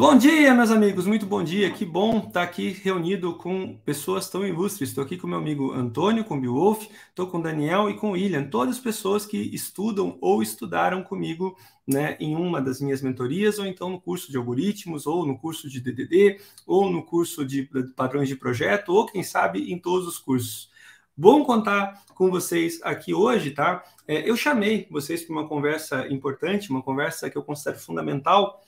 Bom dia, meus amigos, muito bom dia. Que bom estar aqui reunido com pessoas tão ilustres. Estou aqui com meu amigo Antônio, com o Beowulf, estou com o Daniel e com o William, todas pessoas que estudam ou estudaram comigo né, em uma das minhas mentorias, ou então no curso de algoritmos, ou no curso de DDD, ou no curso de padrões de projeto, ou quem sabe em todos os cursos. Bom contar com vocês aqui hoje, tá? É, eu chamei vocês para uma conversa importante, uma conversa que eu considero fundamental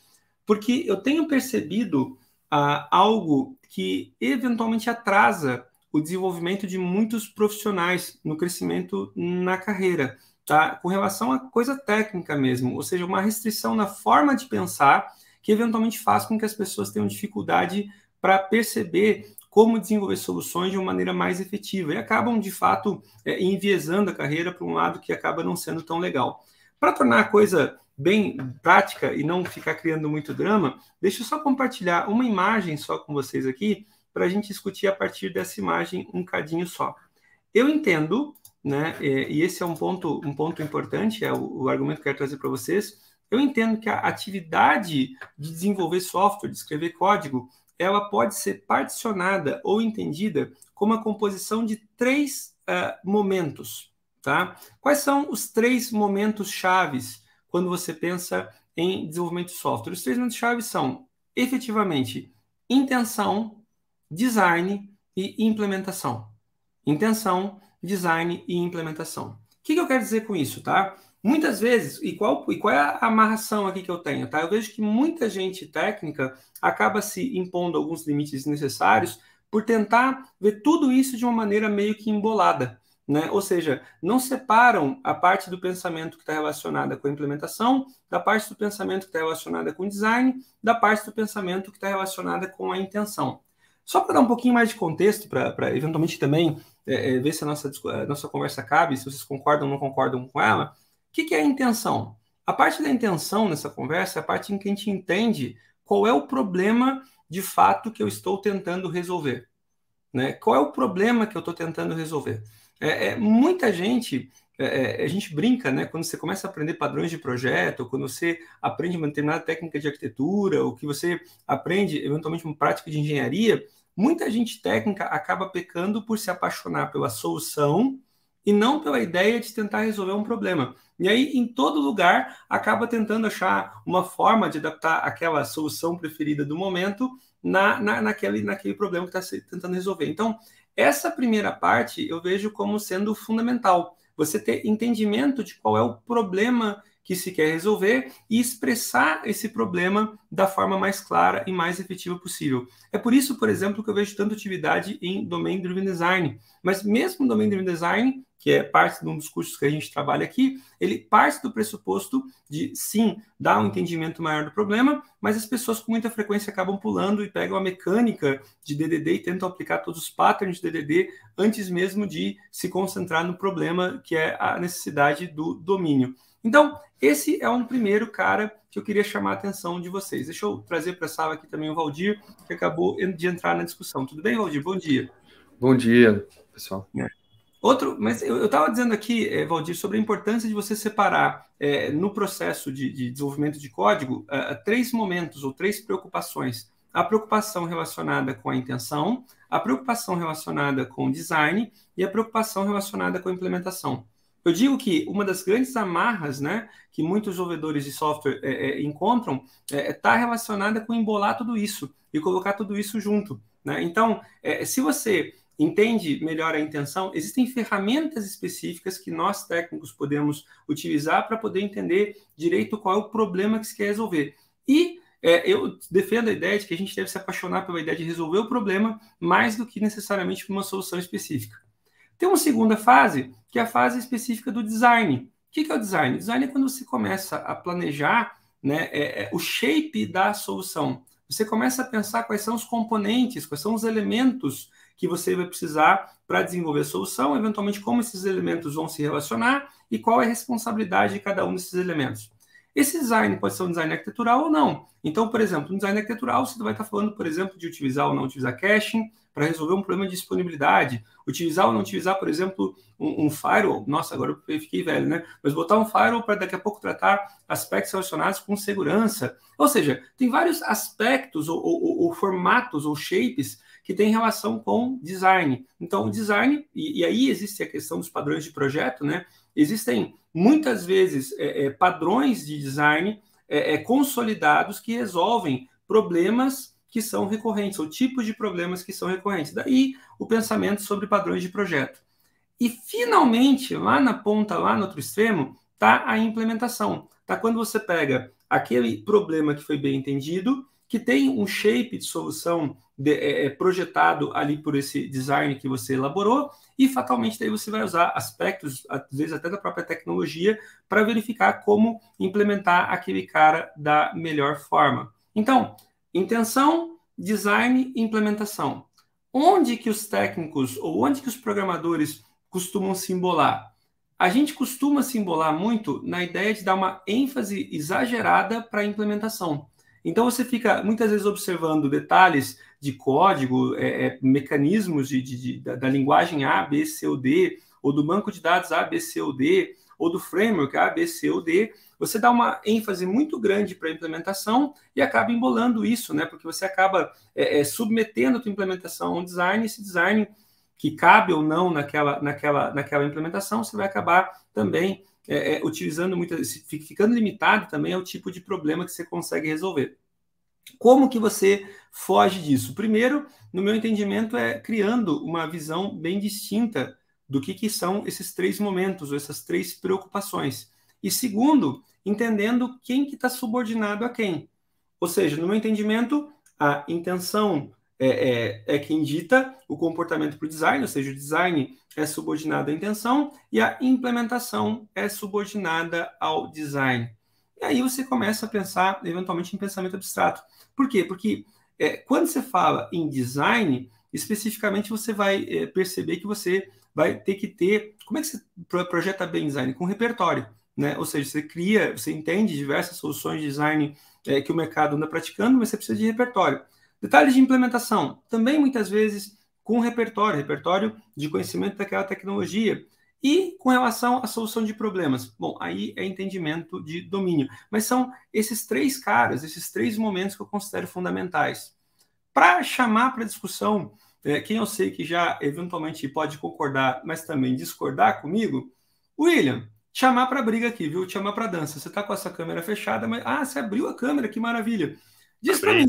porque eu tenho percebido ah, algo que eventualmente atrasa o desenvolvimento de muitos profissionais no crescimento na carreira, tá? Com relação à coisa técnica mesmo, ou seja, uma restrição na forma de pensar que eventualmente faz com que as pessoas tenham dificuldade para perceber como desenvolver soluções de uma maneira mais efetiva e acabam de fato é, enviesando a carreira para um lado que acaba não sendo tão legal. Para tornar a coisa bem prática e não ficar criando muito drama, deixa eu só compartilhar uma imagem só com vocês aqui para a gente discutir a partir dessa imagem um cadinho só. Eu entendo, né, e esse é um ponto, um ponto importante, é o, o argumento que eu quero trazer para vocês, eu entendo que a atividade de desenvolver software, de escrever código, ela pode ser particionada ou entendida como a composição de três uh, momentos, tá? Quais são os três momentos chaves quando você pensa em desenvolvimento de software. Os três pontos chave são, efetivamente, intenção, design e implementação. Intenção, design e implementação. O que, que eu quero dizer com isso, tá? Muitas vezes, e qual, e qual é a amarração aqui que eu tenho, tá? Eu vejo que muita gente técnica acaba se impondo alguns limites necessários por tentar ver tudo isso de uma maneira meio que embolada. Né? Ou seja, não separam a parte do pensamento que está relacionada com a implementação, da parte do pensamento que está relacionada com o design, da parte do pensamento que está relacionada com a intenção. Só para dar um pouquinho mais de contexto, para eventualmente também é, é, ver se a nossa, a nossa conversa cabe, se vocês concordam ou não concordam com ela, o que, que é a intenção? A parte da intenção nessa conversa é a parte em que a gente entende qual é o problema de fato que eu estou tentando resolver. Né? Qual é o problema que eu estou tentando resolver? É, é muita gente, é, é, a gente brinca, né? Quando você começa a aprender padrões de projeto, quando você aprende uma determinada técnica de arquitetura, ou que você aprende eventualmente uma prática de engenharia, muita gente técnica acaba pecando por se apaixonar pela solução e não pela ideia de tentar resolver um problema. E aí, em todo lugar, acaba tentando achar uma forma de adaptar aquela solução preferida do momento na, na, naquele, naquele problema que está tentando resolver. Então, essa primeira parte eu vejo como sendo fundamental. Você ter entendimento de qual é o problema que se quer resolver e expressar esse problema da forma mais clara e mais efetiva possível. É por isso, por exemplo, que eu vejo tanta atividade em Domain Driven Design. Mas mesmo Domain Driven Design que é parte de um dos cursos que a gente trabalha aqui, ele parte do pressuposto de, sim, dar um entendimento maior do problema, mas as pessoas com muita frequência acabam pulando e pegam a mecânica de DDD e tentam aplicar todos os patterns de DDD antes mesmo de se concentrar no problema, que é a necessidade do domínio. Então, esse é um primeiro cara que eu queria chamar a atenção de vocês. Deixa eu trazer para a sala aqui também o Valdir, que acabou de entrar na discussão. Tudo bem, Valdir? Bom dia. Bom dia, pessoal. É. Outro, mas eu estava dizendo aqui, eh, Valdir, sobre a importância de você separar eh, no processo de, de, desenvolvimento de código eh, três momentos ou três preocupações. A preocupação relacionada com a intenção, a preocupação relacionada com o design e a preocupação relacionada com a implementação. Eu digo que uma das grandes amarras né, que muitos desenvolvedores de software encontram está relacionada com embolar tudo isso e colocar tudo isso junto. Né? Então, se você entende melhor a intenção, existem ferramentas específicas que nós técnicos podemos utilizar para poder entender direito qual é o problema que se quer resolver. E é, eu defendo a ideia de que a gente deve se apaixonar pela ideia de resolver o problema mais do que necessariamente por uma solução específica. Tem uma segunda fase, que é a fase específica do design. O que é o design? O design é quando você começa a planejar né, é, é, o shape da solução. Você começa a pensar quais são os componentes, quais são os elementos que você vai precisar para desenvolver a solução, eventualmente como esses elementos vão se relacionar e qual é a responsabilidade de cada um desses elementos. Esse design pode ser um design arquitetural ou não. Então, por exemplo, um design arquitetural, você vai estar tá falando, por exemplo, de utilizar ou não utilizar caching para resolver um problema de disponibilidade, utilizar ou não utilizar, por exemplo, um, um firewall. Nossa, agora eu fiquei velho, né? Mas botar um firewall para daqui a pouco tratar aspectos relacionados com segurança. Ou seja, tem vários aspectos ou, ou, ou formatos ou shapes que tem relação com design. Então, o design, e, e aí existe a questão dos padrões de projeto, né? Existem muitas vezes é, é, padrões de design é, é, consolidados que resolvem problemas que são recorrentes, ou tipos de problemas que são recorrentes. Daí o pensamento sobre padrões de projeto. E finalmente, lá na ponta, lá no outro extremo, está a implementação. Está quando você pega aquele problema que foi bem entendido, que tem um shape de solução é, é, projetado ali por esse design que você elaborou, e fatalmente daí você vai usar aspectos, às vezes até da própria tecnologia, para verificar como implementar aquele cara da melhor forma. Então, intenção, design, implementação. Onde que os técnicos ou onde que os programadores costumam se embolar? A gente costuma se embolar muito na ideia de dar uma ênfase exagerada para a implementação. Então você fica muitas vezes observando detalhes de código, é, é, mecanismos de, de, de da, da, linguagem A, B, C ou D, ou do banco de dados A, B, C ou D, ou do framework A, B, C ou D, você dá uma ênfase muito grande para a implementação e acaba embolando isso, né? Porque você acaba é, é submetendo a tua implementação a um design, esse design que cabe ou não naquela, naquela, naquela implementação, você vai acabar também é, é, utilizando muitas, ficando limitado também ao tipo de problema que você consegue resolver. Como que você foge disso. Primeiro, no meu entendimento, é criando uma visão bem distinta do que, que são esses três momentos, ou essas três preocupações. E segundo, entendendo quem que está subordinado a quem. Ou seja, no meu entendimento, a intenção é, é, é quem dita o comportamento para o design, ou seja, o design é subordinado à intenção e a implementação é subordinada ao design. E aí você começa a pensar, eventualmente, em pensamento abstrato. Por quê? Porque é, quando você fala em design, especificamente você vai é, perceber que você vai ter que ter. Como é que você projeta bem design? Com repertório. Né? Ou seja, você cria, você entende diversas soluções de design é, que o mercado anda praticando, mas você precisa de repertório. Detalhes de implementação, também muitas vezes com repertório, repertório de conhecimento daquela tecnologia. E com relação à solução de problemas, bom, aí é entendimento de domínio. Mas são esses três caras, esses três momentos que eu considero fundamentais. Para chamar para discussão, é, quem eu sei que já eventualmente pode concordar, mas também discordar comigo, William, chamar para briga aqui, viu? Te chamar para dança. Você está com essa câmera fechada, mas ah, você abriu a câmera, que maravilha. Diz para mim,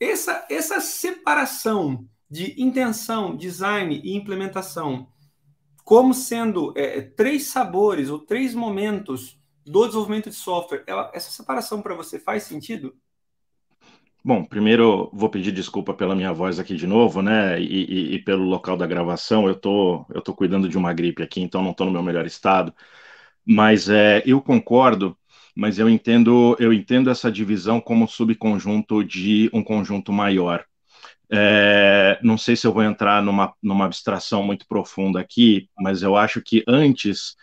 essa essa separação de intenção, design e implementação como sendo é, é, três sabores ou três momentos do desenvolvimento de software. Ela, essa separação para você faz sentido? Bom, primeiro vou pedir desculpa pela minha voz aqui de novo, né? E, e, e, pelo local da gravação. Eu tô, eu tô cuidando de uma gripe aqui, então não estou no meu melhor estado. Mas é, eu concordo, mas eu entendo, eu entendo essa divisão como subconjunto de um conjunto maior. É, não sei se eu vou entrar numa, numa abstração muito profunda aqui, mas eu acho que antes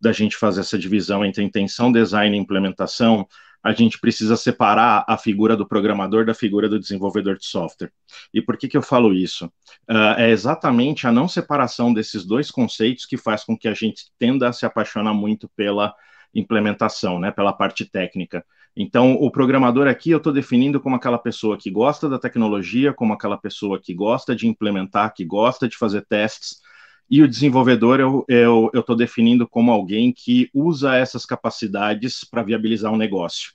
da gente fazer essa divisão entre intenção, design e implementação, a gente precisa separar a figura do programador da figura do desenvolvedor de software. E por que, que eu falo isso? Uh, é exatamente a não separação desses dois conceitos que faz com que a gente tenda a se apaixonar muito pela implementação, né, pela parte técnica. Então, o programador aqui eu estou definindo como aquela pessoa que gosta da tecnologia, como aquela pessoa que gosta de implementar, que gosta de fazer testes, e o desenvolvedor eu estou definindo como alguém que usa essas capacidades para viabilizar um negócio.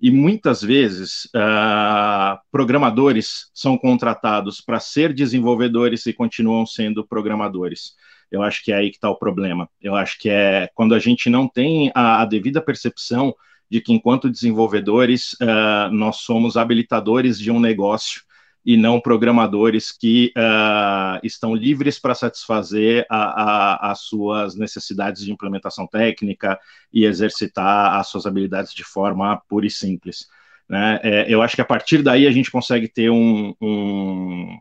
E muitas vezes, uh, programadores são contratados para ser desenvolvedores e continuam sendo programadores. Eu acho que é aí que está o problema. Eu acho que é quando a gente não tem a, a devida percepção de que, enquanto desenvolvedores, uh, nós somos habilitadores de um negócio e não programadores que uh, estão livres para satisfazer a, a, as suas necessidades de implementação técnica e exercitar as suas habilidades de forma pura e simples. Né? É, eu acho que a partir daí a gente consegue ter um, um,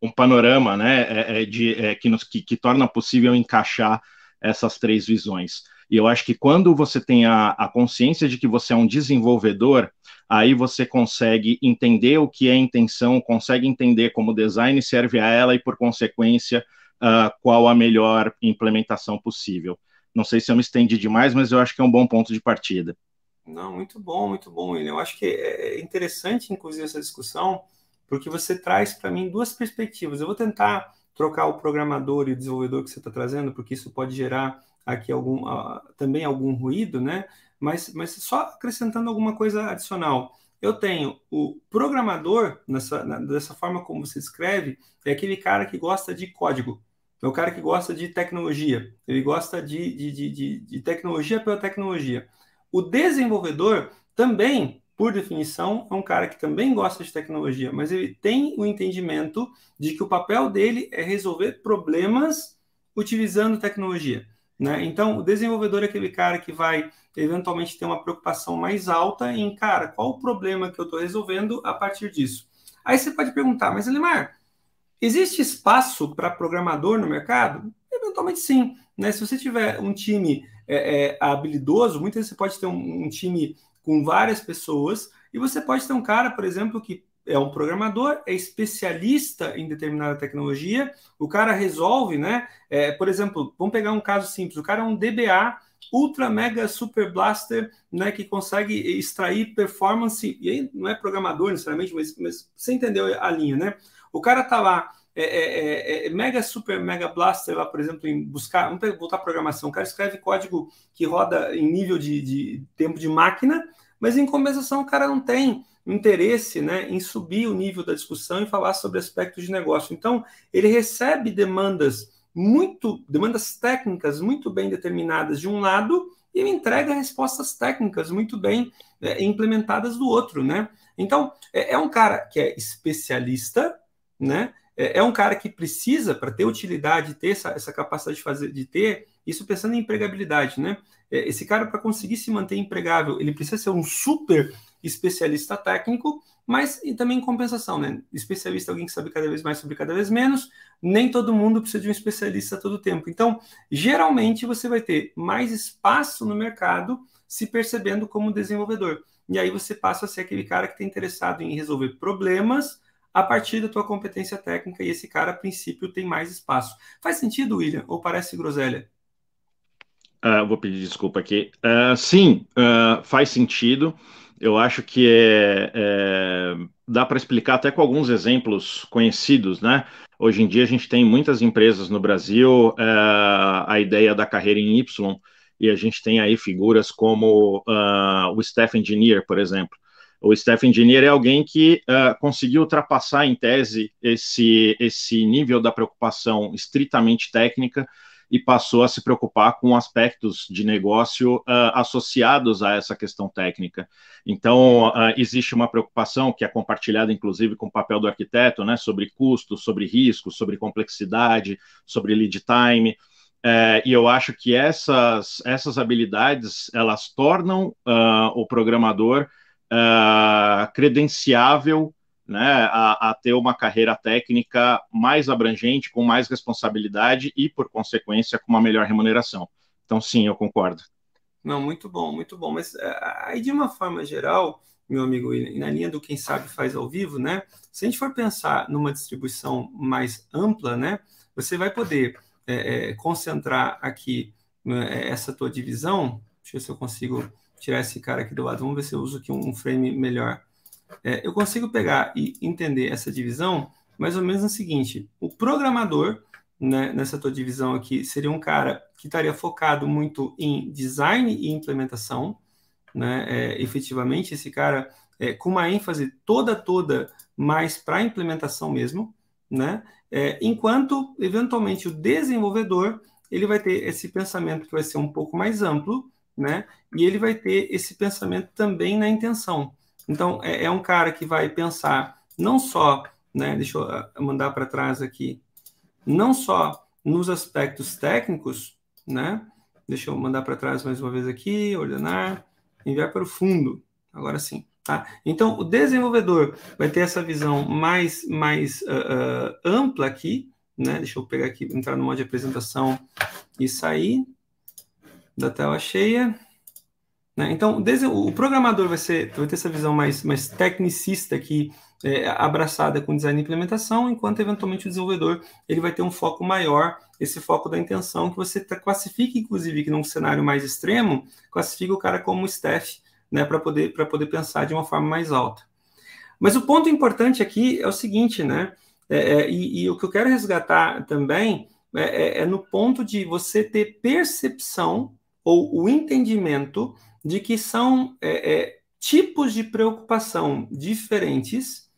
um panorama né, é, é de, é, que, nos, que, que torna possível encaixar essas três visões. E eu acho que quando você tem a, a, consciência de que você é um desenvolvedor, aí você consegue entender o que é intenção, consegue entender como o design serve a ela e, por consequência, uh, qual a melhor implementação possível. Não sei se eu me estendi demais, mas eu acho que é um bom ponto de partida. Não, muito bom, muito bom, William. Eu acho que é interessante, inclusive, essa discussão, porque você traz para mim duas perspectivas. Eu vou tentar trocar o programador e o desenvolvedor que você está trazendo, porque isso pode gerar aqui algum, uh, também algum ruído, né? Mas, mas só acrescentando alguma coisa adicional. Eu tenho o programador, nessa, na, dessa forma como você escreve, é aquele cara que gosta de código, é o cara que gosta de tecnologia, ele gosta de, de, de, de, de tecnologia pela tecnologia. O desenvolvedor também por definição, é um cara que também gosta de tecnologia, mas ele tem o entendimento de que o papel dele é resolver problemas utilizando tecnologia. Né? Então, o desenvolvedor é aquele cara que vai eventualmente ter uma preocupação mais alta em, cara, qual o problema que eu estou resolvendo a partir disso. Aí você pode perguntar, mas Elimar, existe espaço para programador no mercado? Eventualmente sim. Né? Se você tiver um time é, é, habilidoso, muitas vezes você pode ter um, um time com várias pessoas, e você pode ter um cara, por exemplo, que é um programador, é especialista em determinada tecnologia, o cara resolve, né? É, por exemplo, vamos pegar um caso simples: o cara é um DBA ultra mega super blaster, né, que consegue extrair performance, e aí não é programador necessariamente, mas, mas você entendeu a linha, né? O cara tá lá é é, é, é, é, mega super mega blaster lá, por exemplo, em buscar, vamos voltar à programação, o cara escreve código que roda em nível de, de tempo de máquina, mas em compensação o cara não tem interesse né, em subir o nível da discussão e falar sobre aspectos de negócio. Então, ele recebe demandas muito, demandas técnicas muito bem determinadas de um lado e ele entrega respostas técnicas muito bem é, implementadas do outro, né? Então, é, é, um cara que é especialista, né? é, é um cara que precisa, para ter utilidade, ter essa, essa capacidade de fazer, de ter, isso pensando em empregabilidade, né? É, esse cara, para conseguir se manter empregável, ele precisa ser um super especialista técnico, mas e também em compensação, né? Especialista, é alguém que sabe cada vez mais sobre cada vez menos, nem todo mundo precisa de um especialista todo o tempo. Então, geralmente você vai ter mais espaço no mercado se percebendo como desenvolvedor. E aí você passa a ser aquele cara que está interessado em resolver problemas a partir da tua competência técnica, e esse cara, a princípio, tem mais espaço. Faz sentido, William? Ou parece groselha? Uh, vou pedir desculpa aqui. Uh, sim, uh, faz sentido. Eu acho que é, é dá para explicar até com alguns exemplos conhecidos, né? Hoje em dia a gente tem muitas empresas no Brasil a ideia da carreira em Y e a gente tem aí figuras como o Stephen Engineer, por exemplo, o staff engineer é alguém que uh, conseguiu ultrapassar, em tese, esse, esse nível da preocupação estritamente técnica e passou a se preocupar com aspectos de negócio uh, associados a essa questão técnica. Então, uh, existe uma preocupação que é compartilhada, inclusive, com o papel do arquiteto, né, sobre custo, sobre risco, sobre complexidade, sobre lead time. É, e eu acho que essas, essas habilidades, elas tornam o programador uh, credenciável né, a, a, ter uma carreira técnica mais abrangente, com mais responsabilidade e, por consequência, com uma melhor remuneração. Então, sim, eu concordo. Não, muito bom, muito bom. Mas é, aí, de uma forma geral, meu amigo, e na linha do quem sabe faz ao vivo, né? Se a gente for pensar numa distribuição mais ampla, né? Você vai poder é, é, concentrar aqui né, essa tua divisão. Deixa eu ver se eu consigo tirar esse cara aqui do lado. Vamos ver se eu uso aqui um frame melhor. É, eu consigo pegar e entender essa divisão mais ou menos no seguinte: o programador né, nessa tua divisão aqui seria um cara que estaria focado muito em design e implementação, né? É, efetivamente esse cara é, com uma ênfase toda toda mais para implementação mesmo, né? É, enquanto eventualmente o desenvolvedor ele vai ter esse pensamento que vai ser um pouco mais amplo né? E ele vai ter esse pensamento também na intenção. Então, é, é um cara que vai pensar não só, né? Deixa eu ah, mandar para trás aqui, não só nos aspectos técnicos, né? Deixa eu mandar para trás mais uma vez aqui, ordenar, enviar para o fundo. Agora sim. Tá? Então, o desenvolvedor vai ter essa visão mais, mais uh, uh, ampla aqui, né? Deixa eu pegar aqui, entrar no modo de apresentação e sair da tela cheia. Né? Então, o programador vai, ser, vai ter essa visão mais, mais tecnicista aqui, é, abraçada com design e implementação, enquanto eventualmente o desenvolvedor ele vai ter um foco maior, esse foco da intenção, que você tá, classifica, inclusive, que num cenário mais extremo, classifica o cara como staff, né, para poder, poder pensar de uma forma mais alta. Mas o ponto importante aqui é o seguinte, né? É, é, e, e, o que eu quero resgatar também é, é, é no ponto de você ter percepção ou o entendimento de que são é, é, tipos de preocupação diferentes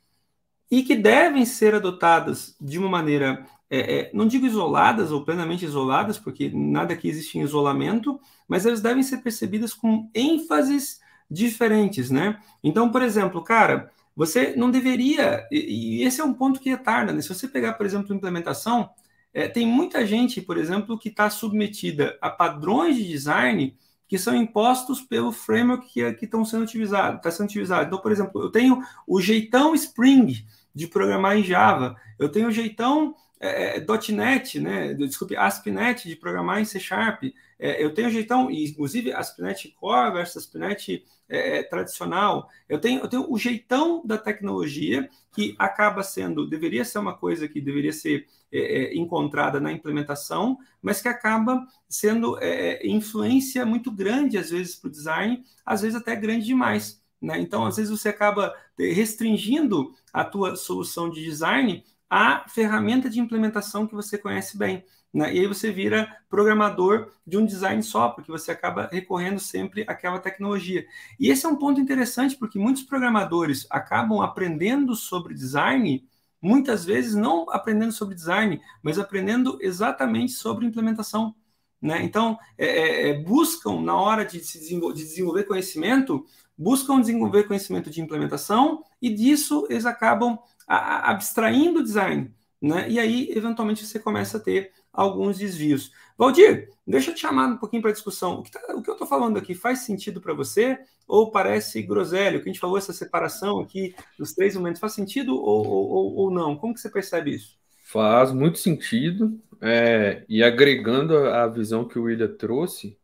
e que devem ser adotadas de uma maneira, é, é, não digo isoladas ou plenamente isoladas, porque nada que existe em isolamento, mas elas devem ser percebidas com ênfases diferentes, né? Então, por exemplo, cara, você não deveria, e, e esse é um ponto que retarda, né? Se você pegar, por exemplo, implementação, é, tem muita gente, por exemplo, que está submetida a padrões de design que são impostos pelo framework que estão sendo utilizados. Está sendo utilizado. Então, por exemplo, eu tenho o jeitão Spring de programar em Java, eu tenho o jeitão é, é .NET, né? Desculpe, ASP.NET de programar em C Sharp. É, eu tenho o jeitão, inclusive ASP.NET Core versus ASP.NET é, é, tradicional. Eu tenho, eu tenho o jeitão da tecnologia que acaba sendo, deveria ser uma coisa que deveria ser é, é, encontrada na implementação, mas que acaba sendo é, é influência muito grande, às vezes, para o design, às vezes até grande demais. Né? Então, às vezes, você acaba eh, restringindo a tua solução de design à ferramenta de implementação que você conhece bem. Né? E aí você vira programador de um design só, porque você acaba recorrendo sempre àquela tecnologia. E esse é um ponto interessante, porque muitos programadores acabam aprendendo sobre design muitas vezes não aprendendo sobre design, mas aprendendo exatamente sobre implementação. Né? Então, é, é, é, buscam, na hora de, se desenvol de desenvolver conhecimento, buscam desenvolver conhecimento de implementação e disso eles acabam abstraindo o design. Né? E aí, eventualmente, você começa a ter alguns desvios. Valdir, deixa eu te chamar um pouquinho para discussão. O que, tá, o que eu estou falando aqui faz sentido para você ou parece groselho? O que a gente falou, essa separação aqui dos três momentos, faz sentido ou, ou, ou não? Como que você percebe isso? Faz muito sentido. É, e agregando a visão que o William trouxe,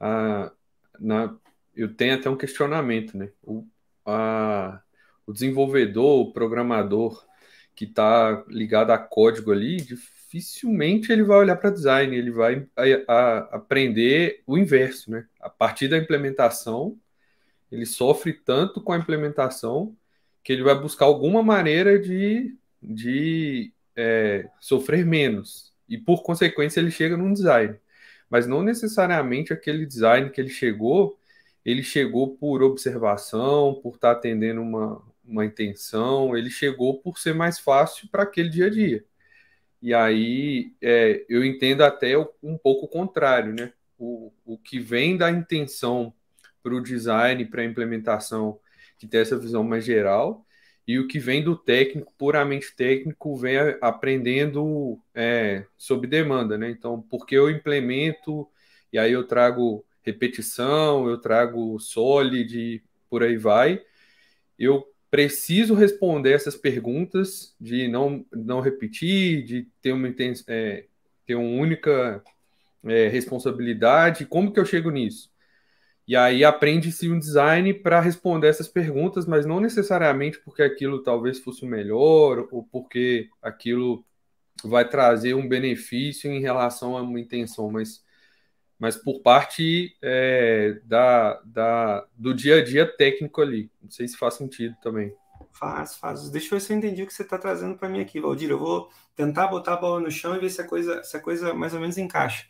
a, na, eu tenho até um questionamento, né? O, a, o desenvolvedor, o programador que está ligado a código ali, de dificilmente ele vai olhar para design, ele vai a, a, aprender o inverso, né? A partir da implementação, ele sofre tanto com a implementação que ele vai buscar alguma maneira de, de é, sofrer menos. E por consequência, ele chega num design. Mas não necessariamente aquele design que ele chegou, ele chegou por observação, por estar tá atendendo uma, uma intenção, ele chegou por ser mais fácil para aquele dia a dia. E aí é, eu entendo até um pouco o contrário, né? O, o que vem da intenção para o design, para a implementação, que tem essa visão mais geral, e o que vem do técnico, puramente técnico, vem aprendendo é, sob demanda, né? Então, porque eu implemento, e aí eu trago repetição, eu trago solid, por aí vai. Eu preciso responder essas perguntas, de não, não repetir, de ter uma, é, ter uma única é, responsabilidade. Como que eu chego nisso? E aí aprende-se um design para responder essas perguntas, mas não necessariamente porque aquilo talvez fosse o melhor ou porque aquilo vai trazer um benefício em relação a uma intenção, mas mas por parte é, da, da, do dia a dia técnico ali. Não sei se faz sentido também. Faz, faz. Deixa eu ver se eu entendi o que você está trazendo para mim aqui, Valdir. Eu vou tentar botar a bola no chão e ver se a coisa, se a coisa mais ou menos encaixa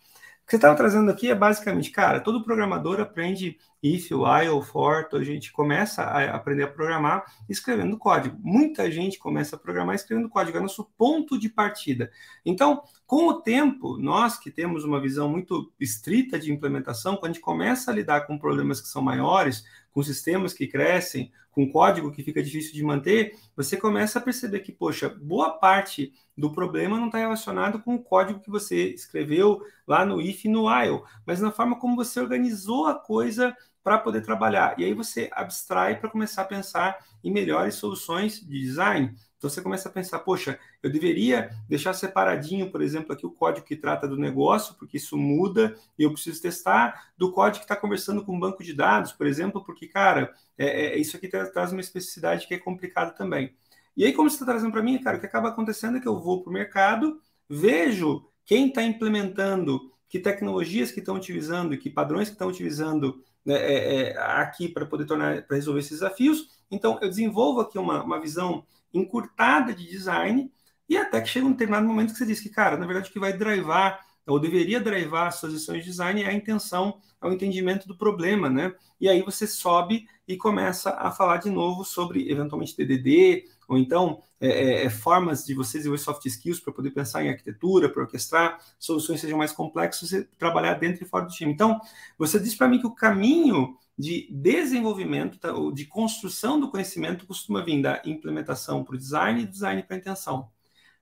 que você estava trazendo aqui é basicamente, cara, todo programador aprende if, while, for, então A gente começa a aprender a programar escrevendo código. Muita gente começa a programar escrevendo código, é nosso ponto de partida. Então, com o tempo, nós que temos uma visão muito estrita de implementação, quando a gente começa a lidar com problemas que são maiores, com sistemas que crescem, com código que fica difícil de manter, você começa a perceber que, poxa, boa parte do problema não está relacionado com o código que você escreveu lá no if e no while, mas na forma como você organizou a coisa para poder trabalhar. E aí você abstrai para começar a pensar em melhores soluções de design. Então você começa a pensar, poxa, eu deveria deixar separadinho, por exemplo, aqui o código que trata do negócio, porque isso muda e eu preciso testar, do código que está conversando com o banco de dados, por exemplo, porque, cara, é, é, isso aqui traz uma especificidade que é complicada também. E aí, como você está trazendo para mim, cara, o que acaba acontecendo é que eu vou para o mercado, vejo quem está implementando, que tecnologias que estão utilizando, que padrões que estão utilizando né, é, é aqui para poder tornar, para resolver esses desafios. Então, eu desenvolvo aqui uma, uma visão encurtada de design, e até que chega um determinado momento que você diz que, cara, na verdade o que vai drivar, ou deveria drivar as suas lições de design é a intenção, é o entendimento do problema, né? E aí você sobe e começa a falar de novo sobre, eventualmente, DDD, ou então é, é, é, formas de você desenvolver soft skills para poder pensar em arquitetura, para orquestrar soluções sejam mais complexas, e trabalhar dentro e fora do time. Então, você diz para mim que o caminho de desenvolvimento, tá, ou de construção do conhecimento, costuma vir da implementação para o design e design para a intenção.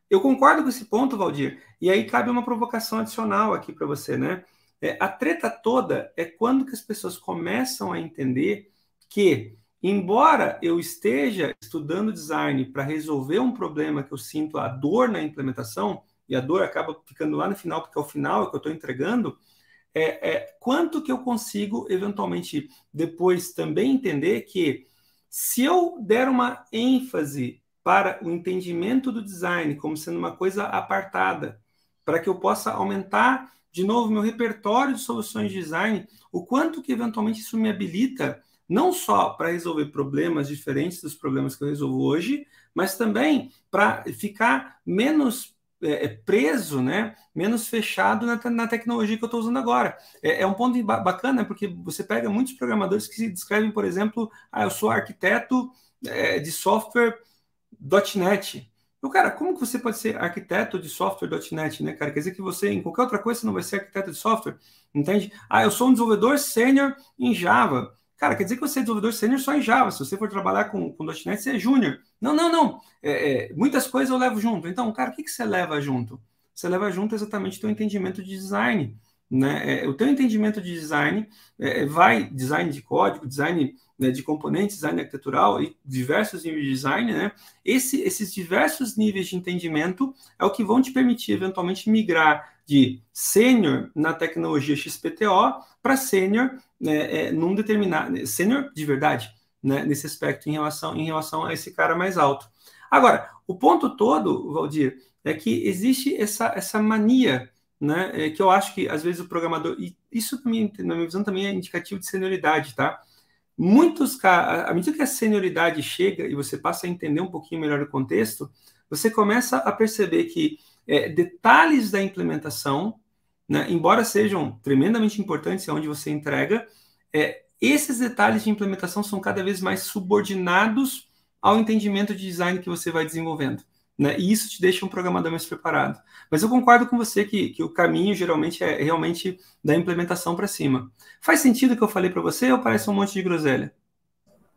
Eu concordo com esse ponto, Valdir, e aí cabe uma provocação adicional aqui para você, né? É, a treta toda é quando que as pessoas começam a entender que, embora eu esteja estudando design para resolver um problema que eu sinto a dor na implementação, e a dor acaba ficando lá no final, porque ao final é o que eu estou entregando, é, é, quanto que eu consigo, eventualmente, depois também entender que se eu der uma ênfase para o entendimento do design como sendo uma coisa apartada, para que eu possa aumentar de novo meu repertório de soluções de design, o quanto que eventualmente isso me habilita não só para resolver problemas diferentes dos problemas que eu resolvo hoje, mas também para ficar menos é, é, preso, né, menos fechado na, na tecnologia que eu estou usando agora. É, é, um ponto bacana, né, porque você pega muitos programadores que se descrevem, por exemplo, ah, eu sou arquiteto é, de software .NET. Então, cara, como que você pode ser arquiteto de software.NET, né, cara? Quer dizer que você, em qualquer outra coisa, você não vai ser arquiteto de software, entende? Ah, eu sou um desenvolvedor sênior em Java. Cara, quer dizer que você é desenvolvedor sênior só em Java. Se você for trabalhar com, com .NET, você é júnior. Não, não, não. É, é, muitas coisas eu levo junto. Então, cara, o que, que você leva junto? Você leva junto exatamente o teu entendimento de design. Né? É, o teu entendimento de design é, é, vai... Design de código, design né, de componentes, design arquitetural e diversos níveis de design, né? Esse, esses diversos níveis de entendimento é o que vão te permitir, eventualmente, migrar de sênior na tecnologia XPTO para sênior né, é, num determinado sênior de verdade né, nesse aspecto em relação em relação a esse cara mais alto. Agora, o ponto todo, Valdir, é que existe essa, essa mania, né, é, que eu acho que às vezes o programador e isso também, na minha visão também é indicativo de senioridade, tá? Muitos à medida que a senioridade chega e você passa a entender um pouquinho melhor o contexto, você começa a perceber que é, detalhes da implementação, né, embora sejam tremendamente importantes, é onde você entrega, é, esses detalhes de implementação são cada vez mais subordinados ao entendimento de design que você vai desenvolvendo. Né? E isso te deixa um programador mais preparado. Mas eu concordo com você que, que o caminho geralmente é realmente da implementação para cima. Faz sentido o que eu falei para você ou parece um monte de groselha?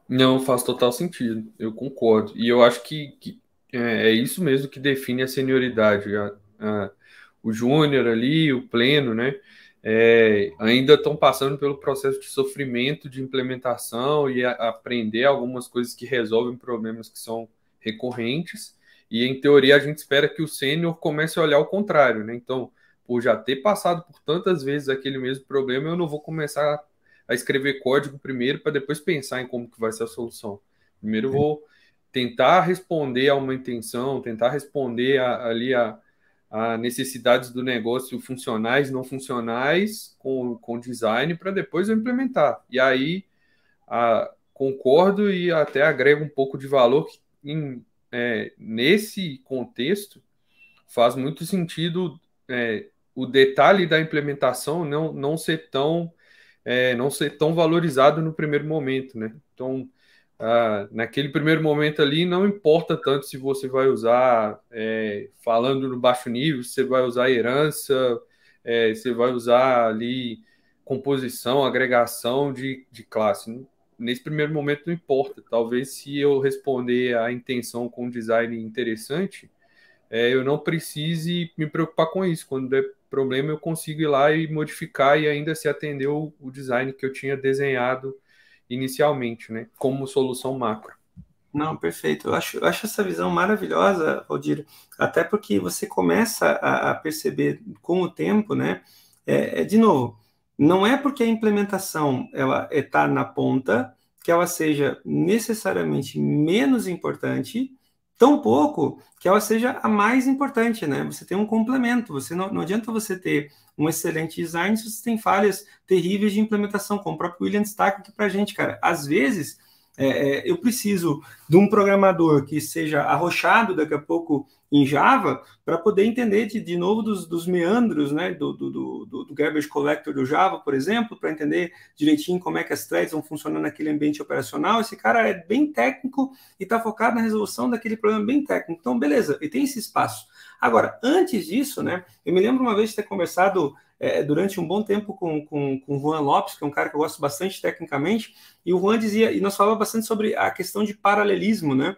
Não, faz total sentido. Eu concordo. E eu acho que, que é, é isso mesmo que define a senioridade. A, a, o júnior ali, o pleno, né? É, ainda estão passando pelo processo de sofrimento de implementação e a, aprender algumas coisas que resolvem problemas que são recorrentes. E em teoria a gente espera que o sênior comece a olhar o contrário, né? Então, por já ter passado por tantas vezes aquele mesmo problema, eu não vou começar a escrever código primeiro para depois pensar em como que vai ser a solução. Primeiro vou tentar responder a uma intenção, tentar responder a, ali a, a, necessidades do negócio funcionais, não funcionais, com, com design, para depois eu implementar. E aí a, concordo e até agrego um pouco de valor que em, é, nesse contexto faz muito sentido é, o detalhe da implementação não, não ser tão é, não ser tão valorizado no primeiro momento, né? Então ah, naquele primeiro momento ali, não importa tanto se você vai usar, é, falando no baixo nível, se você vai usar herança, é, você vai usar ali composição, agregação de, de classe. Nesse primeiro momento não importa. Talvez se eu responder a intenção com um design interessante, é, eu não precise me preocupar com isso. Quando der problema, eu consigo ir lá e modificar e ainda se atender o, o design que eu tinha desenhado inicialmente, né, como solução macro. Não, perfeito. Eu acho, eu acho essa visão maravilhosa, Aldir, até porque você começa a, a perceber com o tempo, né? É, é, de novo, não é porque a implementação ela está é na ponta que ela seja necessariamente menos importante Tampouco que ela seja a mais importante, né? Você tem um complemento, você não, não adianta você ter um excelente design se você tem falhas terríveis de implementação, como o próprio William destaca aqui para a gente, cara. Às vezes, é, é, eu preciso de um programador que seja arrochado daqui a pouco em Java para poder entender de, de novo dos, dos meandros né, do, do, do, do, garbage collector do Java, por exemplo, para entender direitinho como é que as threads vão funcionar naquele ambiente operacional. Esse cara é bem técnico e está focado na resolução daquele problema bem técnico. Então, beleza, ele tem esse espaço. Agora, antes disso, né, eu me lembro uma vez de ter conversado é, durante um bom tempo com, com, com o Juan Lopes, que é um cara que eu gosto bastante tecnicamente, e o Juan dizia, e nós falávamos bastante sobre a questão de paralelismo, né?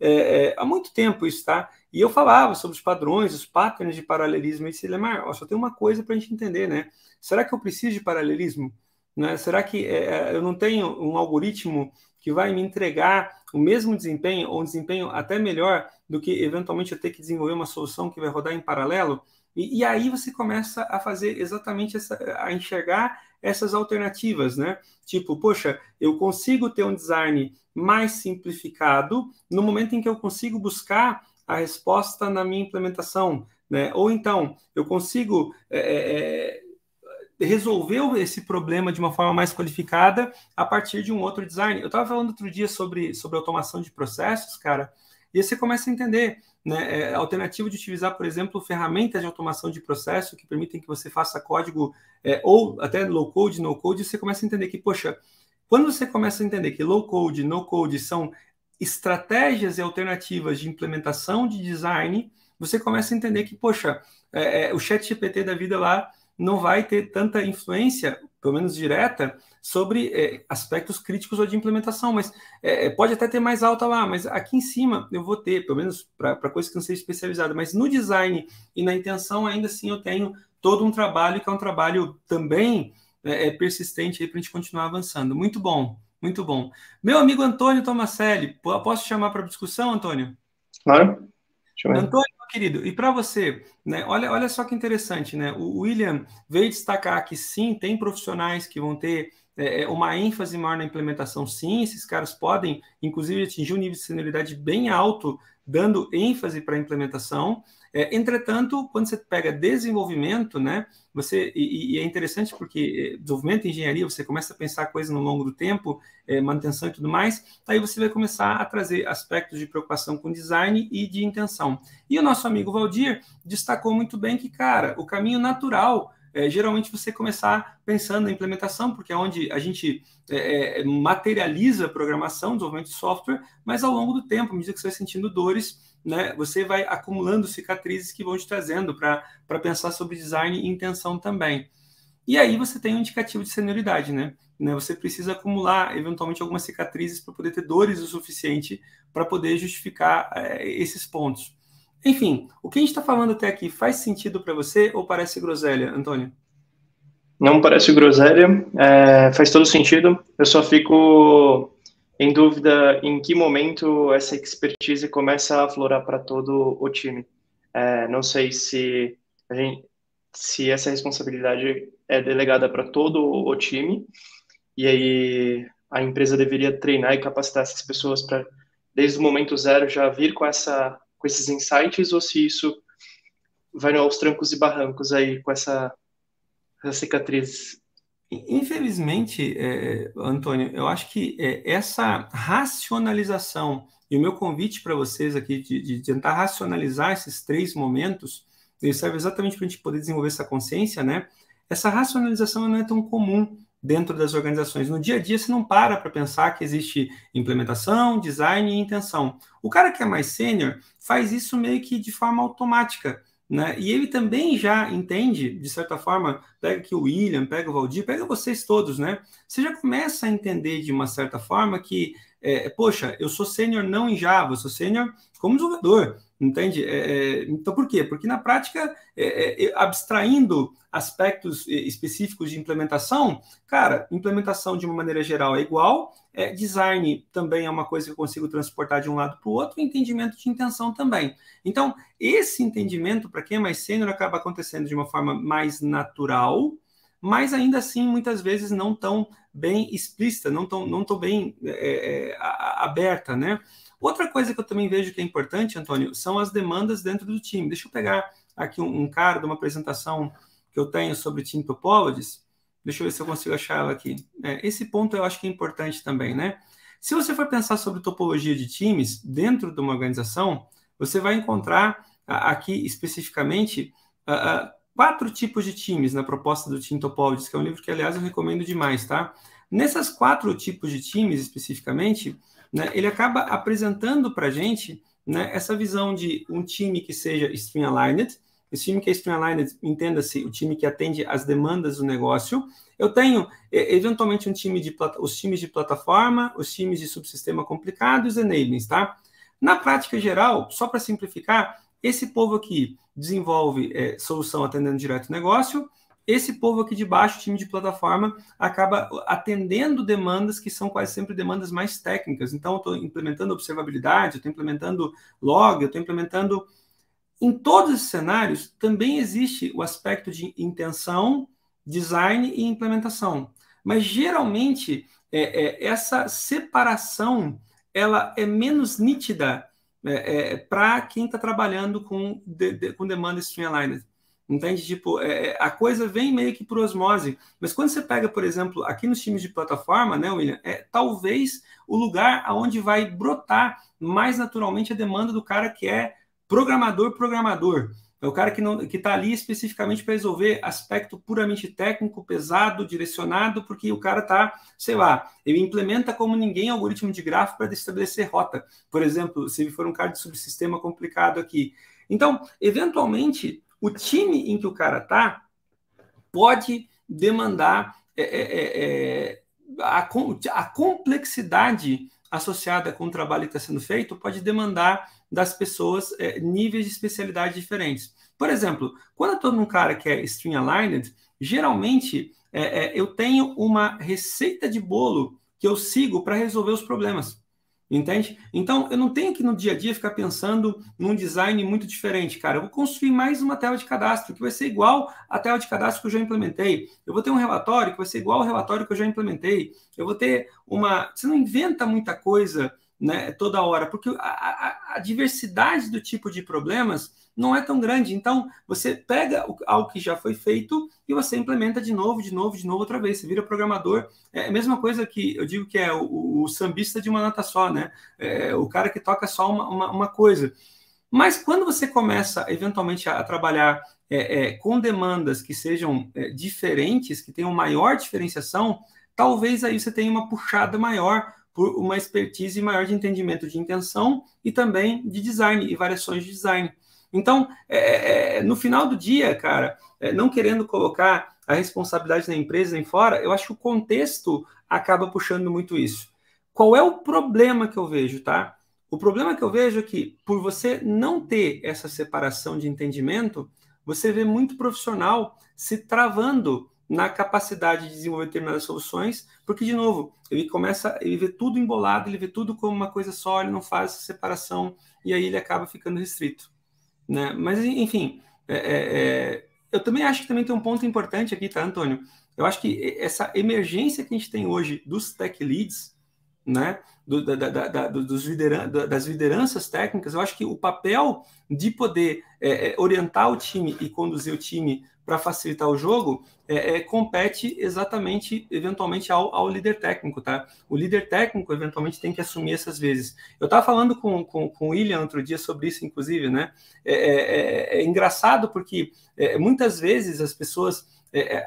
É, é, há muito tempo isso, tá? E eu falava sobre os padrões, os patterns de paralelismo, e disse, Lemar, ó, só tem uma coisa para a gente entender, né? Será que eu preciso de paralelismo? Né? Será que é, é, eu não tenho um algoritmo que vai me entregar o mesmo desempenho ou um desempenho até melhor do que eventualmente eu ter que desenvolver uma solução que vai rodar em paralelo? E, e, aí você começa a fazer exatamente essa, a enxergar essas alternativas, né? Tipo, poxa, eu consigo ter um design mais simplificado no momento em que eu consigo buscar a resposta na minha implementação, né? Ou então eu consigo é, é, é resolver esse problema de uma forma mais qualificada a partir de um outro design. Eu estava falando outro dia sobre sobre automação de processos, cara. E aí você começa a entender né, é, a alternativa de utilizar, por exemplo, ferramentas de automação de processo que permitem que você faça código é, ou até low code, no code, você começa a entender que, poxa, quando você começa a entender que low code, no code são estratégias e alternativas de implementação de design, você começa a entender que, poxa, é, é o chat GPT da vida lá não vai ter tanta influência, pelo menos direta, sobre é, aspectos críticos ou de implementação, mas é, pode até ter mais alta lá, mas aqui em cima eu vou ter, pelo menos para coisas que não sejam especializadas. mas no design e na intenção, ainda assim eu tenho todo um trabalho que é um trabalho também é, persistente para a gente continuar avançando. Muito bom, muito bom. Meu amigo Antônio Tomaselli, posso chamar para discussão, Antônio? Claro. Antônio, meu querido, e para você, né, olha, olha só que interessante, né? O William veio destacar que sim, tem profissionais que vão ter é, é uma ênfase maior na implementação, sim, esses caras podem, inclusive, atingir um nível de senioridade bem alto, dando ênfase para a implementação, é, entretanto, quando você pega desenvolvimento, né, você e, e, é interessante porque é, desenvolvimento, engenharia, você começa a pensar coisas no longo do tempo, é, manutenção e tudo mais, aí você vai começar a trazer aspectos de preocupação com design e de intenção. E o nosso amigo Valdir destacou muito bem que, cara, o caminho natural é, geralmente você começar pensando na implementação, porque é onde a gente é, é materializa a programação, desenvolvimento de software, mas ao longo do tempo, à medida que você vai sentindo dores, né, você vai acumulando cicatrizes que vão te trazendo para pensar sobre design e intenção também. E aí você tem um indicativo de senioridade, né? né você precisa acumular eventualmente algumas cicatrizes para poder ter dores o suficiente para poder justificar eh, esses pontos. Enfim, o que a gente está falando até aqui faz sentido para você ou parece groselha, Antônio? Não parece groselha, é, faz todo sentido. Eu só fico em dúvida em que momento essa expertise começa a aflorar para todo o time. É, não sei se, gente, se essa responsabilidade é delegada para todo o time, e aí a empresa deveria treinar e capacitar essas pessoas para, desde o momento zero, já vir com, essa, com esses insights, ou se isso vai aos trancos e barrancos aí com essa, essa cicatriz Infelizmente, é, é, Antônio, eu acho que é, essa racionalização e o meu convite para vocês aqui de, de, tentar racionalizar esses três momentos, ele serve exatamente para a gente poder desenvolver essa consciência, né? Essa racionalização não é tão comum dentro das organizações. No dia a dia, você não para para pensar que existe implementação, design e intenção. O cara que é mais sênior faz isso meio que de forma automática né? E ele também já entende, de certa forma, pega que o William, pega o Valdir, pega vocês todos, né? Você já começa a entender de uma certa forma que é, poxa, eu sou sênior não em Java, eu sou sênior como desenvolvedor, entende? É, é então, por quê? Porque na prática, é, é abstraindo aspectos é, específicos de implementação, cara, implementação de uma maneira geral é igual, design também é uma coisa que eu consigo transportar de um lado para o outro, e entendimento de intenção também. Então, esse entendimento, para quem é mais sênior, acaba acontecendo de uma forma mais natural, mas ainda assim muitas vezes não tão bem explícita, não tão, não tão bem é, é aberta, né? Outra coisa que eu também vejo que é importante, Antônio, são as demandas dentro do time. Deixa eu pegar aqui um, um cara de uma apresentação que eu tenho sobre Team Topologies. Deixa eu ver se eu consigo achar ela aqui. É, esse ponto eu acho que é importante também, né? Se você for pensar sobre topologia de times dentro de uma organização, você vai encontrar aqui especificamente quatro tipos de times na proposta do Tim Topoldes, que é um livro que, aliás, eu recomendo demais, tá? Nessas quatro tipos de times, especificamente, né, ele acaba apresentando para a gente né, essa visão de um time que seja streamlined, esse time que é streamlined, entenda-se, o time que atende às demandas do negócio. Eu tenho, eventualmente, um time de os times de plataforma, os times de subsistema complicado e os enablings, tá? Na prática geral, só para simplificar, esse povo aqui desenvolve é, solução atendendo direto o negócio, esse povo aqui de baixo, time de plataforma, acaba atendendo demandas que são quase sempre demandas mais técnicas. Então, eu estou implementando observabilidade, eu estou implementando log, eu estou implementando. Em todos esses cenários, também existe o aspecto de intenção, design e implementação. Mas, geralmente, é, é, essa separação ela é menos nítida é, é, é para quem está trabalhando com, de, de, com demanda streamlined. Entende? Tipo, é, é, a coisa vem meio que por osmose. Mas quando você pega, por exemplo, aqui nos times de plataforma, né, William, é talvez o lugar aonde vai brotar mais naturalmente a demanda do cara que é programador, programador. É o cara que não que está ali especificamente para resolver aspecto puramente técnico, pesado, direcionado, porque o cara está, sei lá, ele implementa como ninguém algoritmo de grafo para estabelecer rota. Por exemplo, se ele for um cara de subsistema complicado aqui. Então, eventualmente, o time em que o cara está pode demandar é, é, é, é a, a complexidade associada com o trabalho que está sendo feito pode demandar das pessoas é, níveis de especialidade diferentes. Por exemplo, quando eu estou num cara que é stream-aligned, geralmente é, é, eu tenho uma receita de bolo que eu sigo para resolver os problemas. Entende? Então, eu não tenho que no dia a dia ficar pensando num design muito diferente, cara. Eu vou construir mais uma tela de cadastro que vai ser igual à tela de cadastro que eu já implementei. Eu vou ter um relatório que vai ser igual ao relatório que eu já implementei. Eu vou ter uma. Você não inventa muita coisa né, toda hora, porque a, a, a, diversidade do tipo de problemas não é tão grande. Então, você pega o, algo que já foi feito e você implementa de novo, de novo, de novo, outra vez. Você vira programador. É a mesma coisa que eu digo que é o, o sambista de uma nota só, né? É o cara que toca só uma, uma, uma coisa. Mas quando você começa, eventualmente, a, a trabalhar é, é, com demandas que sejam é, diferentes, que tenham maior diferenciação, talvez aí você tenha uma puxada maior por uma expertise maior de entendimento de intenção e também de design e variações de design. Então, é, é, é no final do dia, cara, é, não querendo colocar a responsabilidade da empresa em fora, eu acho que o contexto acaba puxando muito isso. Qual é o problema que eu vejo, tá? O problema que eu vejo é que, por você não ter essa separação de entendimento, você vê muito profissional se travando na capacidade de desenvolver determinadas soluções, porque, de novo, ele começa, ele vê tudo embolado, ele vê tudo como uma coisa só, ele não faz essa separação, e aí ele acaba ficando restrito. Né? Mas, enfim, é, é, é eu também acho que também tem um ponto importante aqui, tá, Antônio? Eu acho que essa emergência que a gente tem hoje dos tech leads, né, do, da, da, da, dos lideran das lideranças técnicas, eu acho que o papel de poder é, é orientar o time e conduzir o time para facilitar o jogo é, é, compete exatamente, eventualmente, ao, ao, líder técnico, tá? O líder técnico, eventualmente, tem que assumir essas vezes. Eu estava falando com, com, com o William outro dia sobre isso, inclusive, né? É, é, é, é engraçado porque é, muitas vezes as pessoas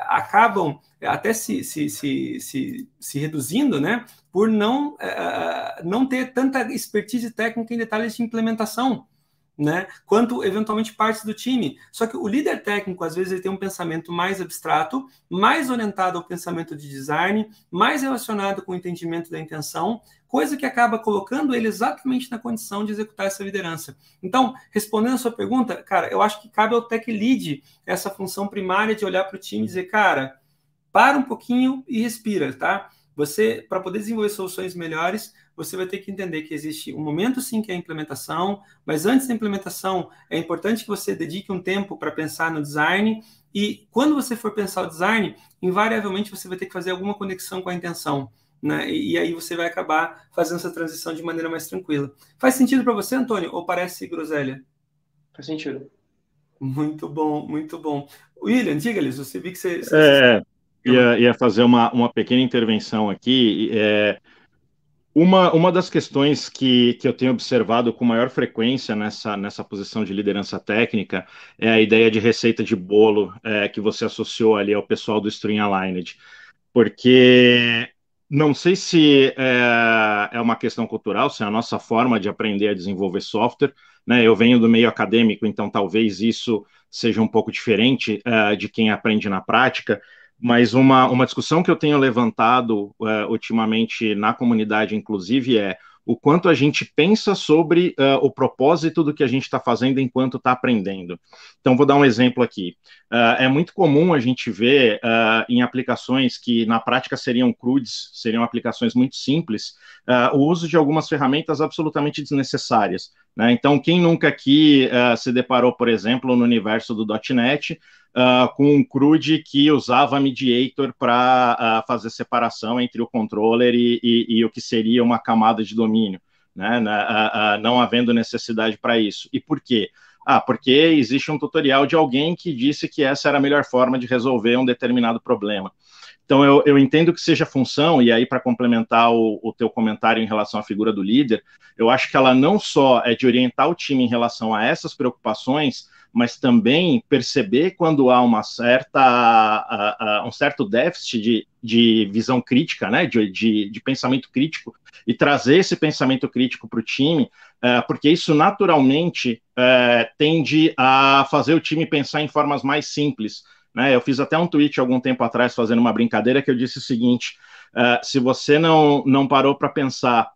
acabam até se, se, se, se, se reduzindo, né? Por não, não ter tanta expertise técnica em detalhes de implementação né? Quanto eventualmente partes do time. Só que o líder técnico, às vezes, ele tem um pensamento mais abstrato, mais orientado ao pensamento de design, mais relacionado com o entendimento da intenção, coisa que acaba colocando ele exatamente na condição de executar essa liderança. Então, respondendo a sua pergunta, cara, eu acho que cabe ao tech lead essa função primária de olhar para o time e dizer, cara, para um pouquinho e respira, tá? Você, para poder desenvolver soluções melhores, você vai ter que entender que existe um momento sim que é a implementação, mas antes da implementação é importante que você dedique um tempo para pensar no design e quando você for pensar o design, invariavelmente você vai ter que fazer alguma conexão com a intenção. Né? E aí você vai acabar fazendo essa transição de maneira mais tranquila. Faz sentido para você, Antônio? Ou parece groselha? Faz sentido. Muito bom, muito bom. William, diga-lhes, você viu que você... É, ia, ia fazer uma, uma pequena intervenção aqui. É, uma, uma das questões que, que eu tenho observado com maior frequência nessa, nessa posição de liderança técnica é a ideia de receita de bolo é, que você associou ali ao pessoal do String Aligned. Porque não sei se é, é, uma questão cultural, se é a nossa forma de aprender a desenvolver software. Né? Eu venho do meio acadêmico, então talvez isso seja um pouco diferente é, de quem aprende na prática. Mas uma, uma discussão que eu tenho levantado eh, ultimamente na comunidade, inclusive, é o quanto a gente pensa sobre eh, o propósito do que a gente está fazendo enquanto está aprendendo. Então, vou dar um exemplo aqui. Eh, é muito comum a gente ver em aplicações que na prática seriam crudes, seriam aplicações muito simples, o uso de algumas ferramentas absolutamente desnecessárias. Né? Então, quem nunca aqui uh, se deparou, por exemplo, no universo do .NET, uh, com um CRUD que usava Mediator para uh, eh, fazer separação entre o controller e, e, e, o que seria uma camada de domínio, né? Na, não havendo necessidade para isso. E por quê? Ah, porque existe um tutorial de alguém que disse que essa era a melhor forma de resolver um determinado problema. Então, eu, eu entendo que seja função, e aí, para complementar o, o teu comentário em relação à figura do líder, eu acho que ela não só é de orientar o time em relação a essas preocupações, mas também perceber quando há uma certa, um certo déficit de, de visão crítica, né, de, de, de pensamento crítico, e trazer esse pensamento crítico para o time, é, porque isso naturalmente é, tende a fazer o time pensar em formas mais simples, né? Eu fiz até um tweet algum tempo atrás fazendo uma brincadeira que eu disse o seguinte: uh, se você não, não parou para pensar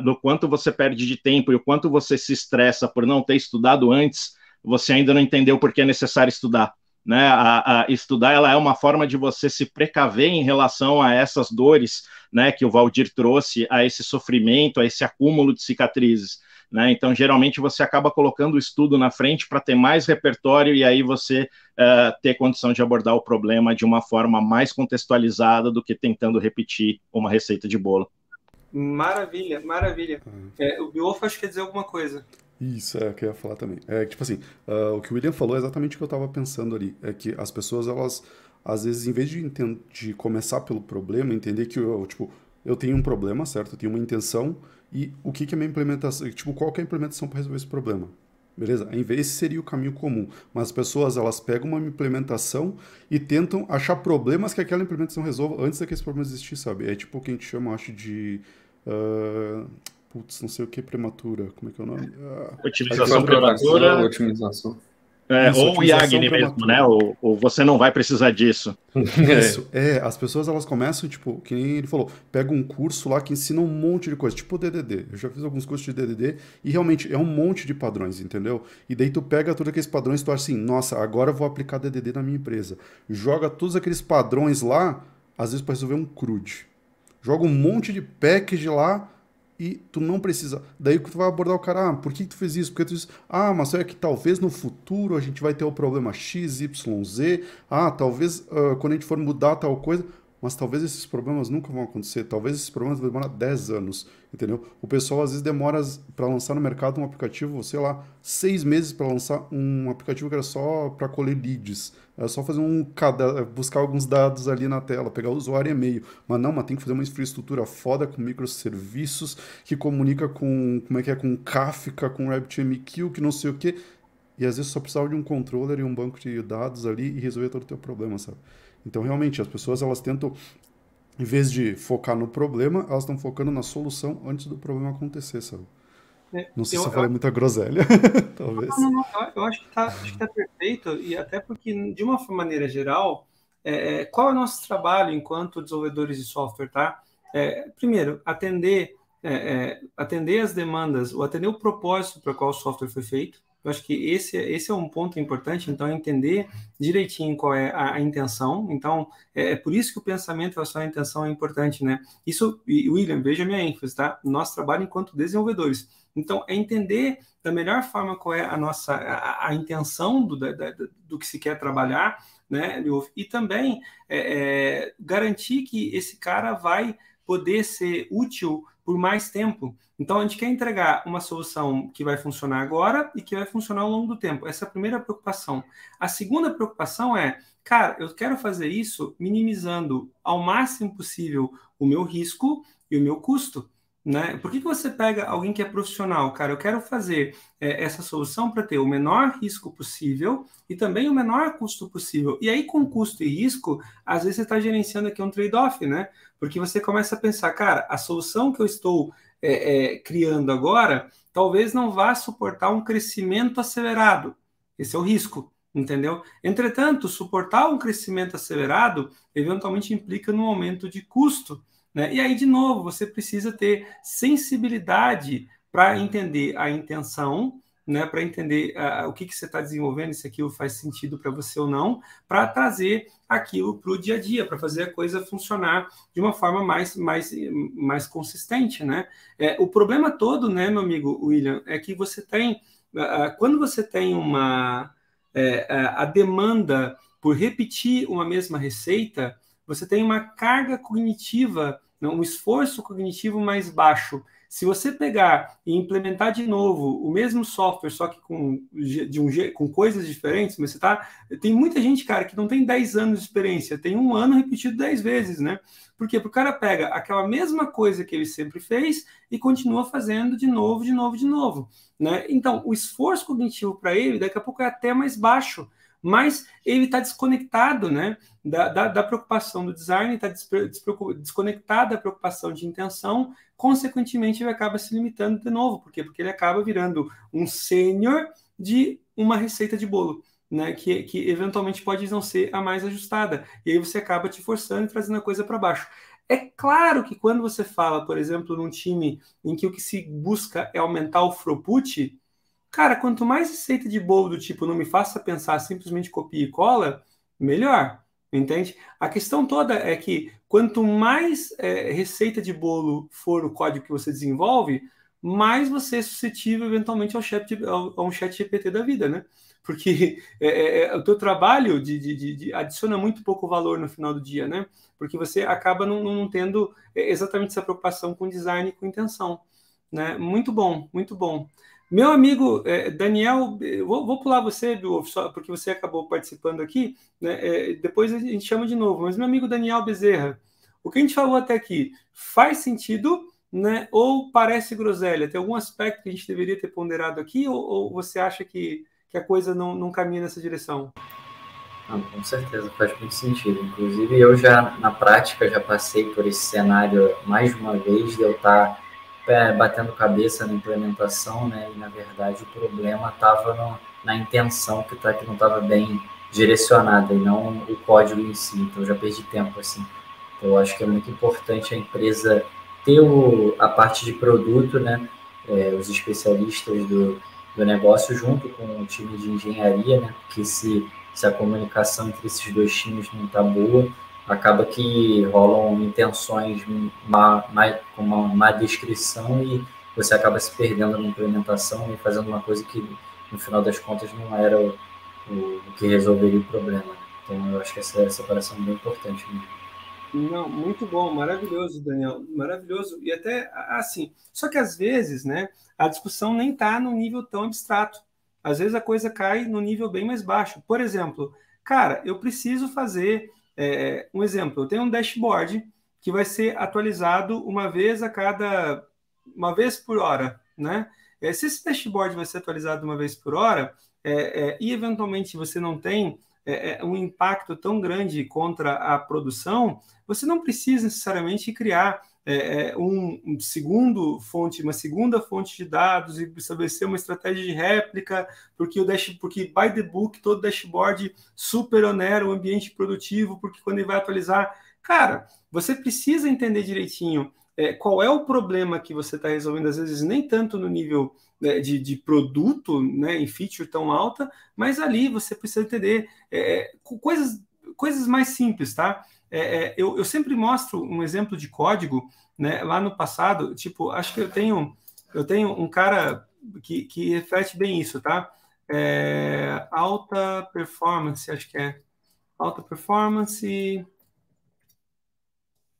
uh, quanto você perde de tempo e o quanto você se estressa por não ter estudado antes, você ainda não entendeu por que é necessário estudar. Né? A, a estudar ela é uma forma de você se precaver em relação a essas dores né, que o Valdir trouxe, a esse sofrimento, a esse acúmulo de cicatrizes. Né? Então, geralmente, você acaba colocando o estudo na frente para ter mais repertório e aí você uh, ter condição de abordar o problema de uma forma mais contextualizada do que tentando repetir uma receita de bolo. Maravilha, maravilha. Hum. É, o Biofo acho que quer dizer alguma coisa. Isso, é o que eu ia falar também. É tipo assim, uh, o que o William falou é exatamente o que eu estava pensando ali. É que as pessoas, elas, às vezes, em vez de, de começar pelo problema, entender que, eu, tipo, eu tenho um problema, certo? Eu tenho uma intenção e o que, que é minha implementação, tipo, qual que é a implementação para resolver esse problema. Beleza? Esse seria o caminho comum. Mas as pessoas, elas pegam uma implementação e tentam achar problemas que aquela implementação resolva antes daquele problema existir, sabe? É tipo o que a gente chama, acho, de... Uh, putz, não sei o que, prematura. Como é que é o nome? Uh, otimização prematura. Otimização. É, Isso, ou o Yagni mesmo, né? Ou, ou, você não vai precisar disso. É. Isso, é. é. as pessoas elas começam, tipo, que nem ele falou, pega um curso lá que ensina um monte de coisa, tipo DDD. Eu já fiz alguns cursos de DDD e realmente é um monte de padrões, entendeu? E daí tu pega todos aqueles padrões e tu acha assim, nossa, agora eu vou aplicar DDD na minha empresa. Joga todos aqueles padrões lá, às vezes para resolver um CRUD. Joga um monte de package lá e tu não precisa. Daí que tu vai abordar o cara, ah, por que tu fez isso? Porque tu diz, ah, mas é que talvez no futuro a gente vai ter o problema X, Y, Z, ah, talvez uh, quando a gente for mudar tal coisa, mas talvez esses problemas nunca vão acontecer, talvez esses problemas vão demorar 10 anos, entendeu? O pessoal às vezes demora para lançar no mercado um aplicativo, sei lá, seis meses para lançar um aplicativo que era só para colher leads, é só fazer um é buscar alguns dados ali na tela, pegar o usuário e e-mail. Mas não, mas tem que fazer uma infraestrutura foda com microserviços que comunica com, como é que é, com Kafka, com RabbitMQ, que não sei o quê. E às vezes só precisava de um controller e um banco de dados ali e resolver todo o teu problema, sabe? Então, realmente, as pessoas elas tentam em vez de focar no problema, elas estão focando na solução antes do problema acontecer, sabe? É, não sei eu, se eu falei eu, muita groselha, talvez. Não, não, não, eu acho que, está tá perfeito, e até porque, de uma maneira geral, é, é, qual é o nosso trabalho enquanto desenvolvedores de software, tá? É, primeiro, atender, é, é atender as demandas, ou atender o propósito para qual o software foi feito, eu acho que esse, esse é um ponto importante, então, entender direitinho qual é a, a intenção. Então, é, é, por isso que o pensamento e a intenção é importante, né? Isso, William, veja minha ênfase, tá? Nosso trabalho enquanto desenvolvedores. Então, é entender da melhor forma qual é a nossa a, a intenção do, da, da, do que se quer trabalhar, né, E também é, é, garantir que esse cara vai poder ser útil por mais tempo. Então a gente quer entregar uma solução que vai funcionar agora e que vai funcionar ao longo do tempo. Essa é a primeira preocupação. A segunda preocupação é, cara, eu quero fazer isso minimizando ao máximo possível o meu risco e o meu custo. Né? Por que, que você pega alguém que é profissional? Cara, eu quero fazer é, essa solução para ter o menor risco possível e também o menor custo possível. E aí, com custo e risco, às vezes você está gerenciando aqui um trade-off, né? Porque você começa a pensar, cara, a solução que eu estou é, é, criando agora talvez não vá suportar um crescimento acelerado. Esse é o risco, entendeu? Entretanto, suportar um crescimento acelerado eventualmente implica num aumento de custo. Né? E aí, de novo, você precisa ter sensibilidade para entender a intenção né, para entender uh, o que, que você está desenvolvendo, se aquilo faz sentido para você ou não, para trazer aquilo para o dia a dia, para fazer a coisa funcionar de uma forma mais, mais, mais consistente. Né? É, o problema todo, né, meu amigo William, é que você tem, uh, quando você tem uma é, a demanda por repetir uma mesma receita, você tem uma carga cognitiva, né, um esforço cognitivo mais baixo se você pegar e implementar de novo o mesmo software, só que com, de um, com coisas diferentes, mas você tá. Tem muita gente, cara, que não tem 10 anos de experiência, tem um ano repetido 10 vezes, né? Por quê? Porque o cara pega aquela mesma coisa que ele sempre fez e continua fazendo de novo, de novo, de novo. Né? Então, o esforço cognitivo para ele daqui a pouco é até mais baixo mas ele está desconectado né, da, da, da, preocupação do design, está desconectado da preocupação de intenção, consequentemente ele acaba se limitando de novo, por quê? Porque ele acaba virando um sênior de uma receita de bolo. Né, que, que eventualmente pode não ser a mais ajustada. E aí você acaba te forçando e trazendo a coisa para baixo. É claro que quando você fala, por exemplo, num time em que o que se busca é aumentar o throughput, Cara, quanto mais receita de bolo do tipo não me faça pensar, simplesmente copia e cola, melhor. Entende? A questão toda é que quanto mais é, receita de bolo for o código que você desenvolve, mais você é suscetível eventualmente ao chat, ao, a um chat GPT da vida, né? Porque é, é, é o teu trabalho de, de, de, adiciona muito pouco valor no final do dia, né? Porque você acaba não, não tendo é, exatamente essa preocupação com design e com intenção, né? Muito bom, muito bom. Meu amigo é, Daniel, é, vou, vou, pular você, Beowulf, só porque você acabou participando aqui, né? É, depois a gente chama de novo, mas meu amigo Daniel Bezerra, o que a gente falou até aqui faz sentido né? ou parece groselha? Tem algum aspecto que a gente deveria ter ponderado aqui ou, ou você acha que, que a coisa não, não caminha nessa direção? Ah, com certeza faz muito sentido. Inclusive, eu já, na prática, já passei por esse cenário mais uma vez de eu estar tá batendo cabeça na implementação, né? E na verdade o problema estava na intenção que, tá, que não estava bem direcionada e não o código em si. Então já perdi tempo assim. Então, eu acho que é muito importante a empresa ter o, a parte de produto, né? É, os especialistas do, do negócio junto com o time de engenharia, né? Porque se, se a comunicação entre esses dois times não está boa, acaba que rolam intenções má, má, com uma má descrição e você acaba se perdendo na implementação e fazendo uma coisa que, no final das contas, não era o, o, o que resolveria o problema. Então, eu acho que essa separação é bem importante mesmo. Não, muito bom, maravilhoso, Daniel, maravilhoso. E até assim, só que às vezes, né, a discussão nem está no nível tão abstrato. Às vezes a coisa cai no nível bem mais baixo. Por exemplo, cara, eu preciso fazer é, um exemplo, eu tenho um dashboard que vai ser atualizado uma vez a cada uma vez por hora, né? É, se esse dashboard vai ser atualizado uma vez por hora é, é e eventualmente você não tem é, é, um impacto tão grande contra a produção, você não precisa necessariamente criar é, é, um, um, segundo fonte, uma segunda fonte de dados e estabelecer uma estratégia de réplica, porque o dash, porque by the book todo dashboard onera o ambiente produtivo, porque quando ele vai atualizar, cara, você precisa entender direitinho é, qual é o problema que você está resolvendo, às vezes nem tanto no nível né, de, de, produto, né, em feature tão alta, mas ali você precisa entender é, é coisas coisas mais simples, tá? É, é, eu, eu, sempre mostro um exemplo de código, né? Lá no passado, tipo, acho que eu tenho, eu tenho um cara que, que reflete bem isso, tá? É, alta performance, acho que é. Alta performance.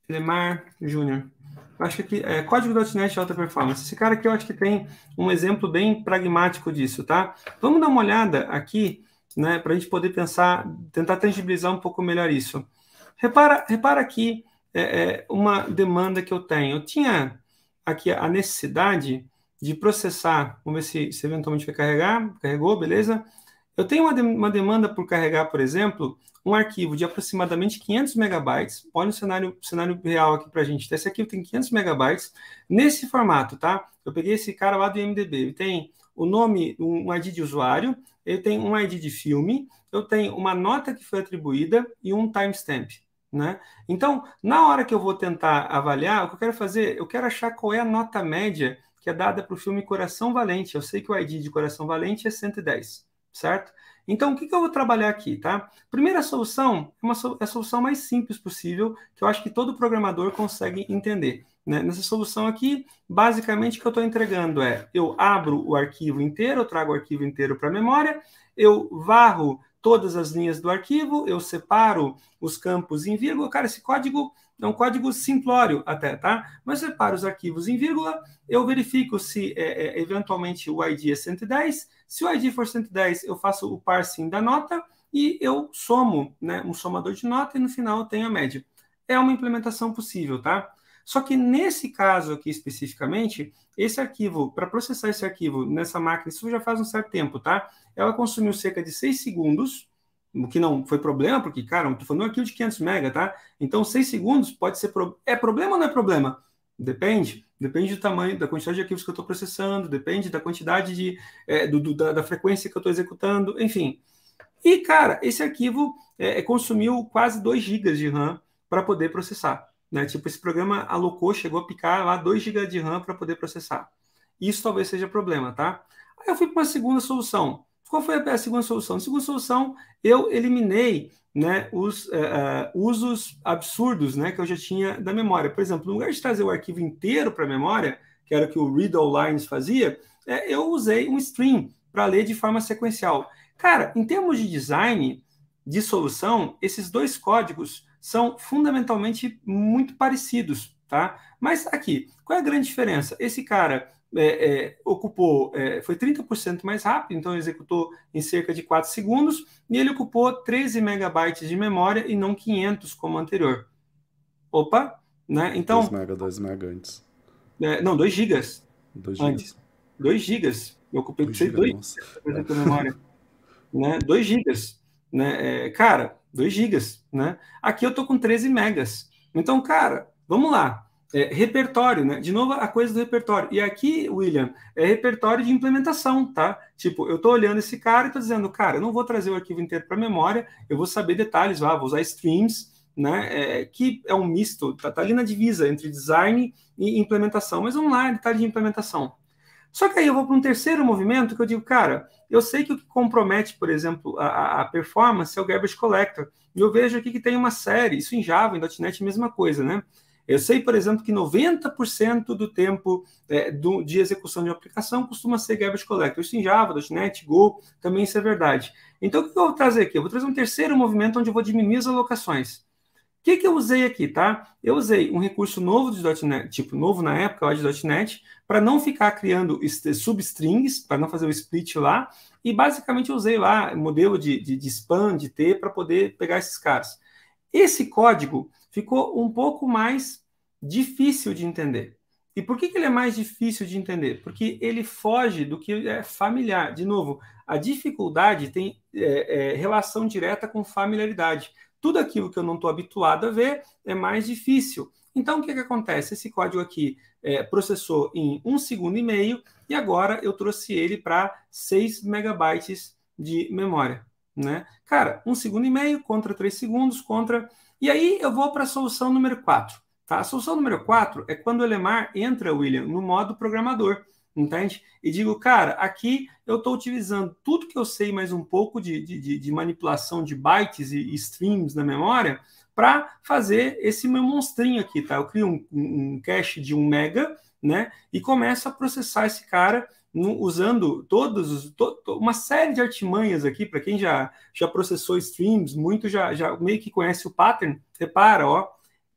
Lemar Júnior. Acho que é código.net alta performance. Esse cara aqui eu acho que tem um exemplo bem pragmático disso, tá? Vamos dar uma olhada aqui né, para a gente poder pensar, tentar tangibilizar um pouco melhor isso. Repara, repara aqui é, é, uma demanda que eu tenho. Eu tinha aqui a necessidade de processar, vamos ver se, se eventualmente vai carregar, carregou, beleza? Eu tenho uma, de, uma demanda por carregar, por exemplo, um arquivo de aproximadamente 500 megabytes. Olha o cenário, cenário real aqui para a gente. Tá? Esse arquivo tem 500 megabytes nesse formato, tá? Eu peguei esse cara lá do IMDB. Ele tem o nome, um ID de usuário, eu tenho um ID de filme, eu tenho uma nota que foi atribuída e um timestamp. Né? Então, na hora que eu vou tentar avaliar, o que eu quero fazer, eu quero achar qual é a nota média que é dada para o filme Coração Valente. Eu sei que o ID de Coração Valente é 110, certo? Então, o que, que eu vou trabalhar aqui, tá? Primeira solução é, uma, é a solução mais simples possível, que eu acho que todo programador consegue entender. Né? Nessa solução aqui, basicamente o que eu estou entregando é: eu abro o arquivo inteiro, eu trago o arquivo inteiro para a memória, eu varro todas as linhas do arquivo, eu separo os campos em vírgula. Cara, esse código é um código simplório até, tá? Mas separo os arquivos em vírgula, eu verifico se é, é, eventualmente o ID é 110. Se o ID for 110, eu faço o parsing da nota e eu somo, né, um somador de nota e no final eu tenho a média. É uma implementação possível, tá? Só que nesse caso aqui especificamente, esse arquivo, para processar esse arquivo nessa máquina, isso já faz um certo tempo, tá? Ela consumiu cerca de 6 segundos, o que não foi problema, porque, cara, eu tô falando um arquivo de 500 mega, tá? Então, 6 segundos pode ser... Pro... É problema ou não é problema? Depende. Depende do tamanho, da quantidade de arquivos que eu estou processando, depende da quantidade de... É, do, do, da, da frequência que eu estou executando, enfim... E, cara, esse arquivo é, é consumiu quase 2 GB de RAM para poder processar. Né? Tipo, esse programa alocou, chegou a picar lá 2 GB de RAM para poder processar. Isso talvez seja problema, tá? Aí eu fui para uma segunda solução. Qual foi a segunda solução? A segunda solução, eu eliminei né, os uh, uh, usos absurdos né, que eu já tinha da memória. Por exemplo, no lugar de trazer o arquivo inteiro para a memória, que era o que o read Lines fazia, é, eu usei um stream para ler de forma sequencial. Cara, em termos de design, de solução, esses dois códigos são fundamentalmente muito parecidos, tá? Mas aqui, qual é a grande diferença? Esse cara é, é, ocupou, é, foi 30% mais rápido, então executou em cerca de 4 segundos, e ele ocupou 13 megabytes de memória e não 500 como anterior. Opa, né? Então... 2 mega, 2 mega antes. É, não, 2 gigas. 2 gigas. Antes. 2 gigas. Eu ocupei 2 gigas, 2 memória. né? 2 gigas. Né? É, cara, 2 gigas, né? Aqui eu tô com 13 megas. Então, cara, vamos lá. É, repertório, né? De novo, a coisa do repertório. E aqui, William, é repertório de implementação, tá? Tipo, eu tô olhando esse cara e tô dizendo, cara, eu não vou trazer o arquivo inteiro para memória, eu vou saber detalhes, lá, vou usar streams, né? É, que é um misto, tá, tá, ali na divisa entre design e implementação, mas vamos lá, detalhe de implementação. Só que aí eu vou para um terceiro movimento que eu digo, cara, eu sei que o que compromete, por exemplo, a, a performance é o garbage collector. E eu vejo aqui que tem uma série, isso em Java, em .NET, mesma coisa, né? Eu sei, por exemplo, que 90% do tempo é, do, de execução de uma aplicação costuma ser garbage collector. Isso em Java, .NET, Go, também isso é verdade. Então, o que eu vou trazer aqui? Eu vou trazer um terceiro movimento onde eu vou diminuir as alocações. O que, que eu usei aqui, tá? Eu usei um recurso novo de .NET, tipo, novo na época, lá de .NET, para não ficar criando substrings, para não fazer o split lá, e basicamente eu usei lá modelo de, de, de de T, para poder pegar esses caras. Esse código ficou um pouco mais difícil de entender. E por que, que ele é mais difícil de entender? Porque ele foge do que é familiar. De novo, a dificuldade tem é, é, relação direta com familiaridade. Tudo aquilo que eu não estou habituado a ver é mais difícil. Então, o que, é que acontece? Esse código aqui é, processou em um segundo e meio e agora eu trouxe ele para 6 megabytes de memória. Né? Cara, um segundo e meio contra 3 segundos contra. E aí eu vou para a solução número 4. Tá? A solução número 4 é quando o Elemar entra, William, no modo programador entende? E digo, cara, aqui eu estou utilizando tudo que eu sei, mais um pouco de, de, de manipulação de bytes e, streams na memória, para fazer esse meu monstrinho aqui, tá? Eu crio um, um cache de um mega, né? E começo a processar esse cara no, usando todos to, to, uma série de artimanhas aqui. Para quem já, já processou streams, muito já, já meio que conhece o pattern, repara, ó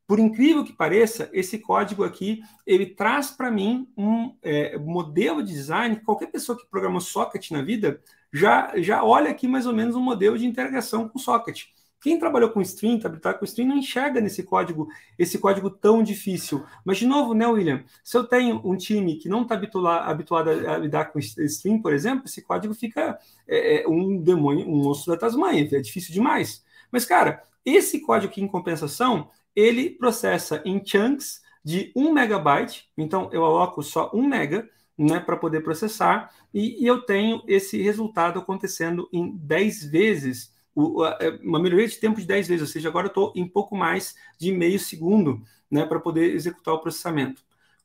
por incrível que pareça, esse código aqui ele traz para mim um é, modelo de design. Qualquer pessoa que programou socket na vida já, já olha aqui mais ou menos um modelo de integração com socket. Quem trabalhou com string, trabalhar tá, tá, com string, não enxerga nesse código, esse código tão difícil. Mas, de novo, né, William? Se eu tenho um time que não está habituado, a lidar com string, por exemplo, esse código fica é, é um demônio, um osso da Tasmania, é difícil demais. Mas, cara, esse código aqui, em compensação, ele processa em chunks de 1 megabyte, então eu aloco só 1 mega né, para poder processar, e, e, eu tenho esse resultado acontecendo em 10 vezes, o, a, é uma melhoria de tempo de 10 vezes, ou seja, agora eu estou em pouco mais de meio segundo né, para poder executar o processamento.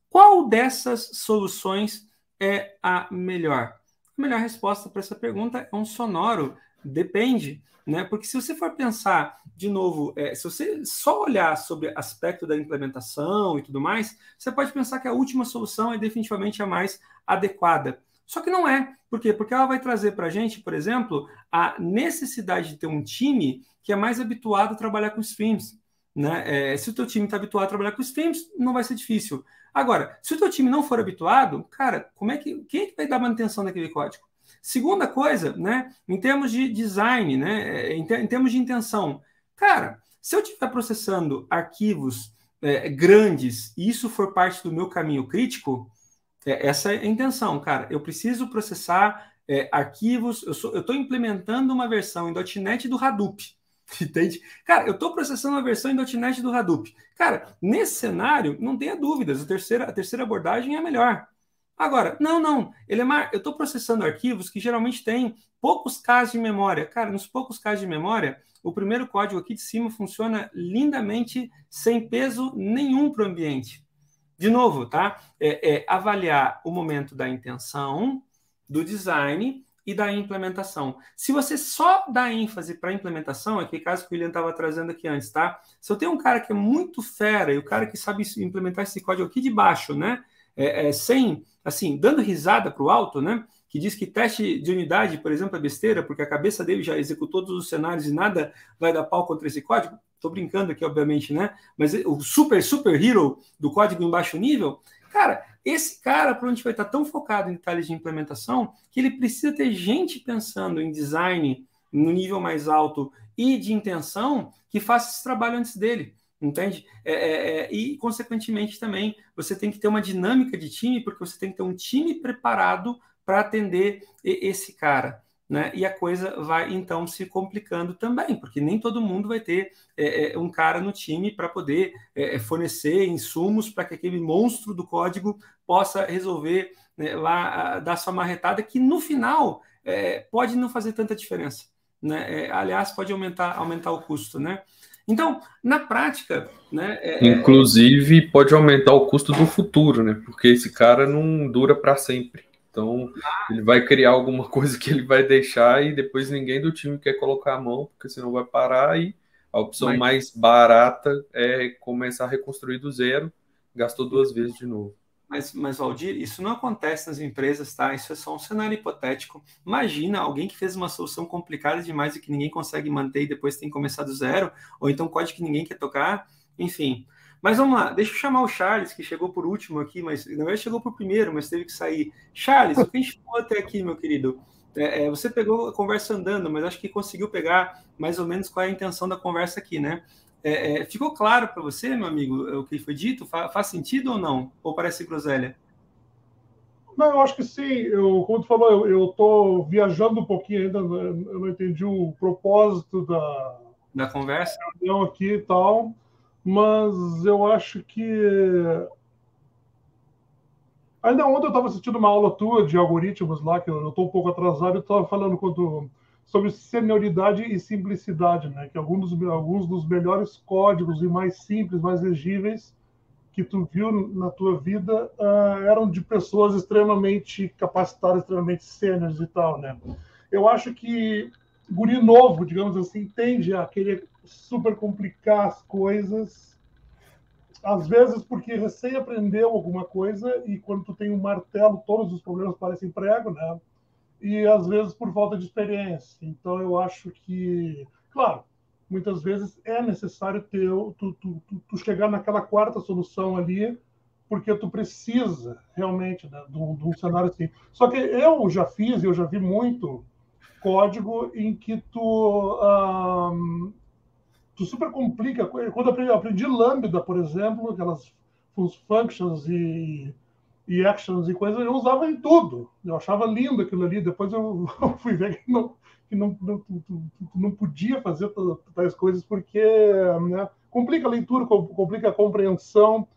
Qual dessas soluções é a melhor? A melhor resposta para essa pergunta é um sonoro Depende, né? Porque se você for pensar de novo, é, se você só olhar sobre aspecto da implementação e tudo mais, você pode pensar que a última solução é definitivamente a mais adequada. Só que não é. Por quê? Porque ela vai trazer para a gente, por exemplo, a necessidade de ter um time que é mais habituado a trabalhar com streams. Né? É, se o teu time está habituado a trabalhar com streams, não vai ser difícil. Agora, se o teu time não for habituado, cara, como é que quem é que vai dar manutenção daquele código? Segunda coisa, né, em termos de design, né, é, é, em, em termos de intenção, cara, se eu estiver processando arquivos é, grandes e isso for parte do meu caminho crítico, é, essa é a intenção, cara. Eu preciso processar é, arquivos. Eu estou implementando uma versão em .NET do Hadoop. Entende? Cara, eu estou processando uma versão em .NET do Hadoop. Cara, nesse cenário, não tenha dúvidas, a terceira, a terceira abordagem é a melhor. Agora, não, não, Elemar, eu estou processando arquivos que geralmente têm poucos casos de memória. Cara, nos poucos casos de memória, o primeiro código aqui de cima funciona lindamente sem peso nenhum para o ambiente. De novo, tá? É, é avaliar o momento da intenção, do design e da implementação. Se você só dá ênfase para a implementação, é aquele caso que o William estava trazendo aqui antes, tá? Se eu tenho um cara que é muito fera e o cara que sabe implementar esse código aqui de baixo, né? é, é, sem, assim, dando risada para o alto, né? Que diz que teste de unidade, por exemplo, é besteira, porque a cabeça dele já executou todos os cenários e nada vai dar pau contra esse código. Estou brincando aqui, obviamente, né? Mas o super, super hero do código em baixo nível, cara, esse cara onde vai estar tá tão focado em detalhes de implementação que ele precisa ter gente pensando em design no nível mais alto e de intenção que faça esse trabalho antes dele entende? É, é, é, e, consequentemente, também você tem que ter uma dinâmica de time, porque você tem que ter um time preparado para atender esse cara. Né? E a coisa vai então se complicando também, porque nem todo mundo vai ter é, é um cara no time para poder é, fornecer insumos para que aquele monstro do código possa resolver né, lá dar sua marretada, que no final pode não fazer tanta diferença. Né? aliás, pode aumentar, aumentar o custo. Né? Então, na prática, né? É, é, Inclusive pode aumentar o custo do futuro, né? Porque esse cara não dura para sempre. Então ele vai criar alguma coisa que ele vai deixar e depois ninguém do time quer colocar a mão, porque senão vai parar e a opção Mas... mais barata é começar a reconstruir do zero. Gastou duas vezes de novo. Mas, mas Valdir, isso não acontece nas empresas, tá? Isso é só um cenário hipotético. Imagina alguém que fez uma solução complicada demais e que ninguém consegue manter e depois tem que começar do zero, ou então um código que ninguém quer tocar, enfim. Mas vamos lá, deixa eu chamar o Charles, que chegou por último aqui, mas na verdade chegou por primeiro, mas teve que sair. Charles, o que a gente até aqui, meu querido? É, é, você pegou a conversa andando, mas acho que conseguiu pegar mais ou menos qual é a intenção da conversa aqui, né? É, é, ficou claro para você, meu amigo, é, o que foi dito? Fa faz sentido ou não? Ou parece groselha? Não, eu acho que sim. Eu, como tu falou, eu estou viajando um pouquinho ainda, eu não entendi o propósito da, da conversa. reunião aqui e tal, mas eu acho que. Ainda ontem eu estava assistindo uma aula tua de algoritmos lá, que eu estou um pouco atrasado, e estava falando quando sobre senioridade e simplicidade, né? Que alguns dos, alguns dos melhores códigos e mais simples, mais legíveis que tu viu na tua vida uh, eram de pessoas extremamente capacitadas, extremamente sêniores e tal, né? Eu acho que guri novo, digamos assim, tende a querer super complicar as coisas, às vezes porque recém aprendeu alguma coisa e quando tu tem um martelo todos os problemas parecem prego, né? e às vezes por falta de experiência. Então eu acho que, claro, muitas vezes é necessário ter tu, tu, tu, tu chegar naquela quarta solução ali, porque tu precisa realmente né, de, um, de um cenário assim. Só que eu já fiz, eu já vi muito código em que tu, um, tu super complica. Quando eu aprendi, eu aprendi Lambda, por exemplo, aquelas functions e e actions e coisas, eu usava em tudo. Eu achava lindo aquilo ali. Depois eu, fui ver que não, que não, não, não podia fazer tais coisas porque né, complica a leitura, complica a compreensão.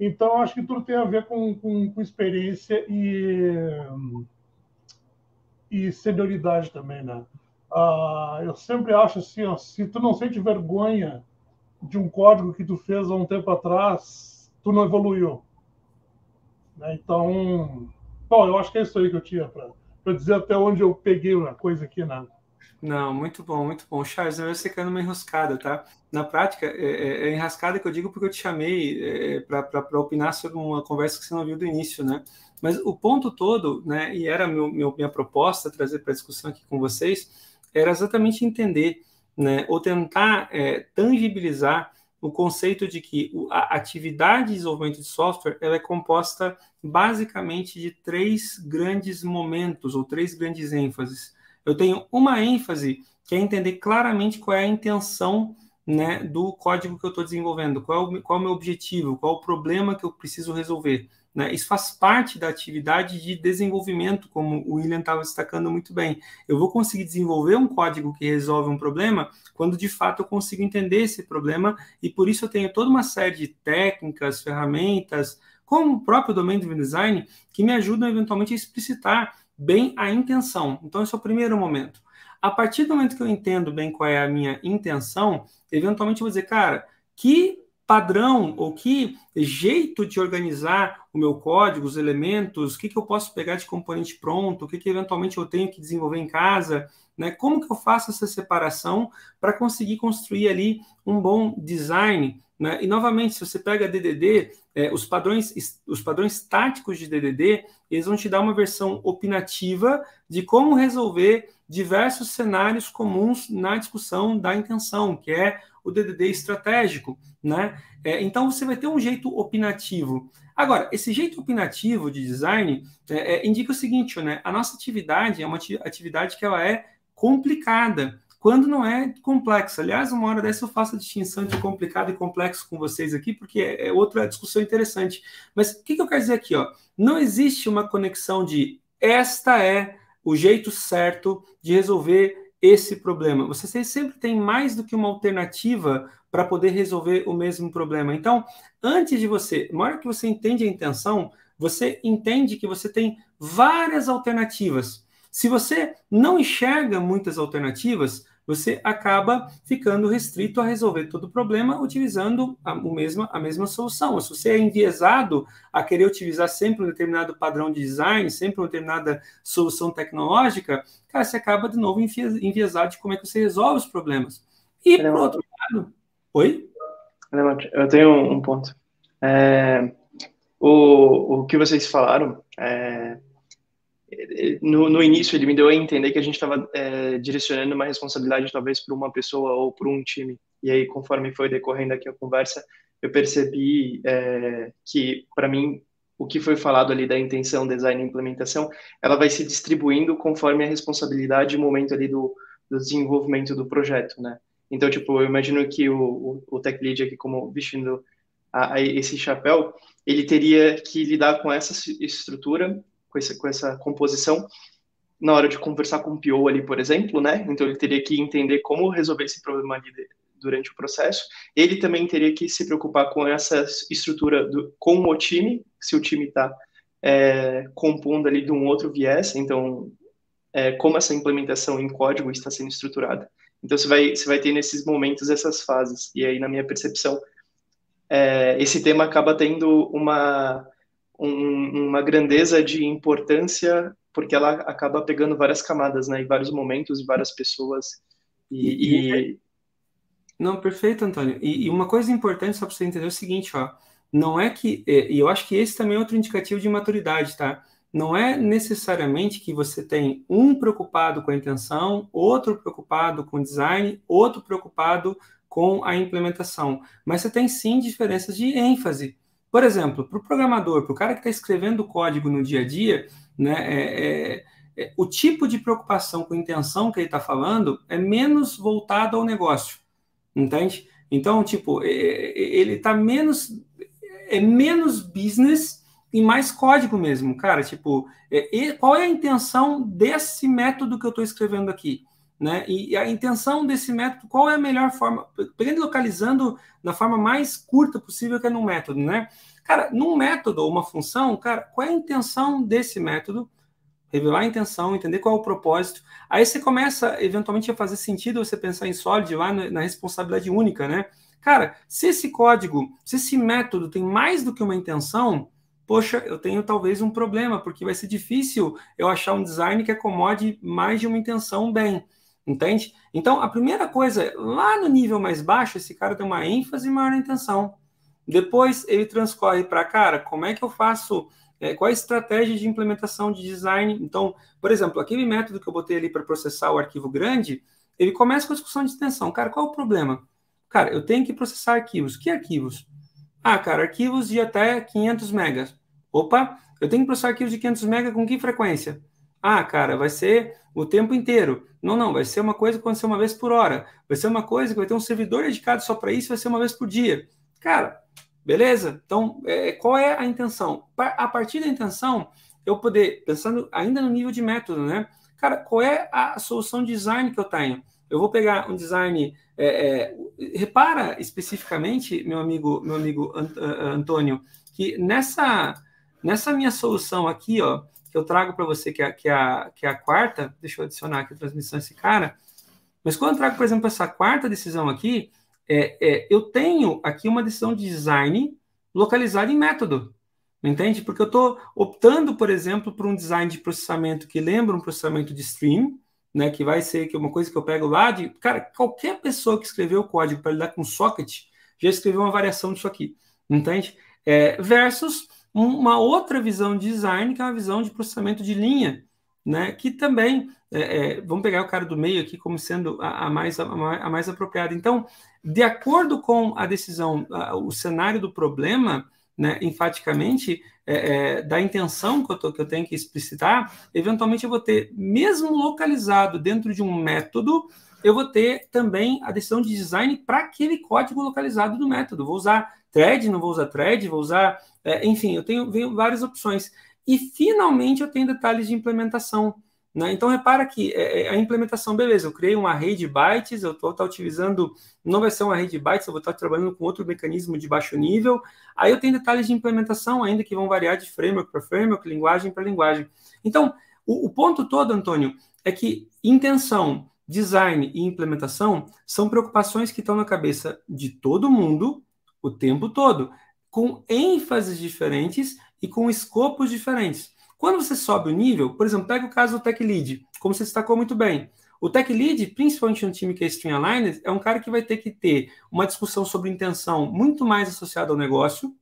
Então, acho que tudo tem a ver com, com, com experiência e, e senioridade também, né? Ah, eu sempre acho assim, ó, se tu não sente vergonha de um código que tu fez há um tempo atrás, tu não evoluiu. Né? Então, bom, eu acho que é isso aí que eu tinha para dizer até onde eu peguei uma coisa aqui na. Né? Não, muito bom, muito bom. Charles, eu você caiu numa enroscada tá? Na prática, é, é, é, enrascada que eu digo porque eu te chamei é, para opinar sobre uma conversa que você não viu do início, né? Mas o ponto todo, né, e era meu, meu minha proposta trazer para discussão aqui com vocês, era exatamente entender, né, ou tentar é, tangibilizar o conceito de que a atividade de desenvolvimento de software ela é composta basicamente de três grandes momentos ou três grandes ênfases. Eu tenho uma ênfase que é entender claramente qual é a intenção né, do código que eu estou desenvolvendo, qual é, o, qual é o meu objetivo, qual é o problema que eu preciso resolver. Né? Isso faz parte da atividade de desenvolvimento, como o William estava destacando muito bem. Eu vou conseguir desenvolver um código que resolve um problema quando de fato eu consigo entender esse problema, e por isso eu tenho toda uma série de técnicas, ferramentas, como o próprio domínio do Design, que me ajudam eventualmente a explicitar bem a intenção. Então, esse é o primeiro momento. A partir do momento que eu entendo bem qual é a minha intenção, eventualmente eu vou dizer, cara, que padrão ou que jeito de organizar o meu código, os elementos, o que, que eu posso pegar de componente pronto, o que, que eventualmente eu tenho que desenvolver em casa, né? Como que eu faço essa separação para conseguir construir ali um bom design? Né? E novamente, se você pega DDD, é, os padrões os padrões táticos de DDD, eles vão te dar uma versão opinativa de como resolver diversos cenários comuns na discussão da intenção, que é o DDD estratégico, né? É, então você vai ter um jeito opinativo. Agora, esse jeito opinativo de design é, é, indica o seguinte, né? A nossa atividade é uma atividade que ela é complicada quando não é complexo. Aliás, uma hora dessa eu faço a distinção de complicado e complexo com vocês aqui, porque é, é outra discussão interessante. Mas o que, que eu quero dizer aqui? Ó? Não existe uma conexão de esta é o jeito certo de resolver esse problema. Você sempre tem mais do que uma alternativa para poder resolver o mesmo problema. Então, antes de você, na hora que você entende a intenção, você entende que você tem várias alternativas. Se você não enxerga muitas alternativas, você acaba ficando restrito a resolver todo o problema utilizando a, o mesma, a mesma solução. Se você é enviesado a querer utilizar sempre um determinado padrão de design, sempre uma determinada solução tecnológica, cara, você acaba de novo enviesado de como é que você resolve os problemas. E, por outro lado... Oi? Eu tenho um ponto. É, o, o que vocês falaram é, no, no, início ele me deu a entender que a gente estava é, direcionando uma responsabilidade talvez para uma pessoa ou para um time. E aí, conforme foi decorrendo aqui a conversa, eu percebi é, que, para mim, o que foi falado ali da intenção, design e implementação, ela vai se distribuindo conforme a responsabilidade e o momento ali do, do, desenvolvimento do projeto, né? Então, tipo, eu imagino que o, o, o tech lead aqui, como vestindo a, a esse chapéu, ele teria que lidar com essa estrutura com essa, com essa composição na hora de conversar com o PO ali, por exemplo, né? Então ele teria que entender como resolver esse problema ali durante o processo. Ele também teria que se preocupar com essa estrutura, do, com o time, se o time está é, compondo ali de um outro viés, então é, como essa implementação em código está sendo estruturada. Então você vai, você vai ter nesses momentos essas fases. E aí, na minha percepção, é, esse tema acaba tendo uma um, uma grandeza de importância, porque ela acaba pegando várias camadas, né? em vários momentos e várias pessoas. E, e... É não, perfeito, Antônio. E, e uma coisa importante só para você entender é o seguinte, ó. Não é que, é, e eu acho que esse também é outro indicativo de maturidade, tá? não é necessariamente que você tem um preocupado com a intenção, outro preocupado com o design, outro preocupado com a implementação, mas você tem sim diferenças de ênfase. Por exemplo, para o programador, para o cara que está escrevendo código no dia a dia, né, é, é, é, o tipo de preocupação com intenção que ele está falando é menos voltado ao negócio, entende? Então, tipo, é, é, ele está menos, é menos business e mais código mesmo, cara. Tipo, é, qual é a intenção desse método que eu estou escrevendo aqui? Né? E a intenção desse método, qual é a melhor forma? Pegando localizando na forma mais curta possível que é num método, né? Cara, num método ou uma função, cara, qual é a intenção desse método? Revelar a intenção, entender qual é o propósito. Aí você começa, eventualmente, a fazer sentido você pensar em sólido lá na responsabilidade única, né? Cara, se esse código, se esse método tem mais do que uma intenção, poxa, eu tenho talvez um problema, porque vai ser difícil eu achar um design que acomode mais de uma intenção bem. Entende? Então, a primeira coisa, lá no nível mais baixo, esse cara tem uma ênfase maior na intenção. Depois, ele transcorre para, cara, como é que eu faço? Eh, é, qual a estratégia de implementação de design? Então, por exemplo, aquele método que eu botei ali para processar o arquivo grande, ele começa com a discussão de extensão. Cara, qual é o problema? Cara, eu tenho que processar arquivos. Que arquivos? Ah, cara, arquivos de até 500 megas. Opa, eu tenho que processar arquivos de 500 megas com que frequência? Ah, cara, vai ser o tempo inteiro. Não, não, vai ser uma coisa que acontecer uma vez por hora. Vai ser uma coisa que vai ter um servidor dedicado só para isso, vai ser uma vez por dia. Cara, beleza? Então, é, qual é a intenção? a partir da intenção, eu poder, pensando ainda no nível de método, né? Cara, qual é a solução de design que eu tenho? Eu vou pegar um design. É, é, repara especificamente, meu amigo, meu amigo Antônio, que nessa, nessa minha solução aqui, ó, que eu trago para você, que é, que, é a, que é a quarta, deixa eu adicionar aqui a transmissão esse cara, mas quando eu trago, por exemplo, essa quarta decisão aqui, é, é, eu tenho aqui uma decisão de design localizada em método. Entende? Porque eu estou optando, por exemplo, por um design de processamento que lembra um processamento de stream, né, que vai ser que é uma coisa que eu pego lá de. Cara, qualquer pessoa que escreveu o código para lidar com socket já escreveu uma variação disso aqui. Entende? É, versus uma outra visão de design, que é uma visão de processamento de linha, né? que também, é, é, vamos pegar o cara do meio aqui como sendo a, a mais, a, a, mais apropriada. Então, de acordo com a decisão, a, o cenário do problema, né, enfaticamente, é, é, da intenção que eu, tô, que eu tenho que explicitar, eventualmente eu vou ter, mesmo localizado dentro de um método, eu vou ter também a decisão de design para aquele código localizado do método. Vou usar thread, não vou usar thread, vou usar. É, enfim, eu tenho, tenho várias opções. E finalmente eu tenho detalhes de implementação. Né? Então repara que é, é a implementação, beleza, eu criei uma rede de bytes, eu estou tá utilizando, não vai ser uma rede de bytes, eu vou estar tá trabalhando com outro mecanismo de baixo nível. Aí eu tenho detalhes de implementação ainda que vão variar de framework para framework, linguagem para linguagem. Então, o, o ponto todo, Antônio, é que intenção, design e implementação são preocupações que estão na cabeça de todo mundo o tempo todo, com ênfases diferentes e com escopos diferentes. Quando você sobe o nível, por exemplo, pega o caso do Tech Lead, como você destacou muito bem. O Tech Lead, principalmente no time que é Stream Aligned, é um cara que vai ter que ter uma discussão sobre intenção muito mais associada ao negócio,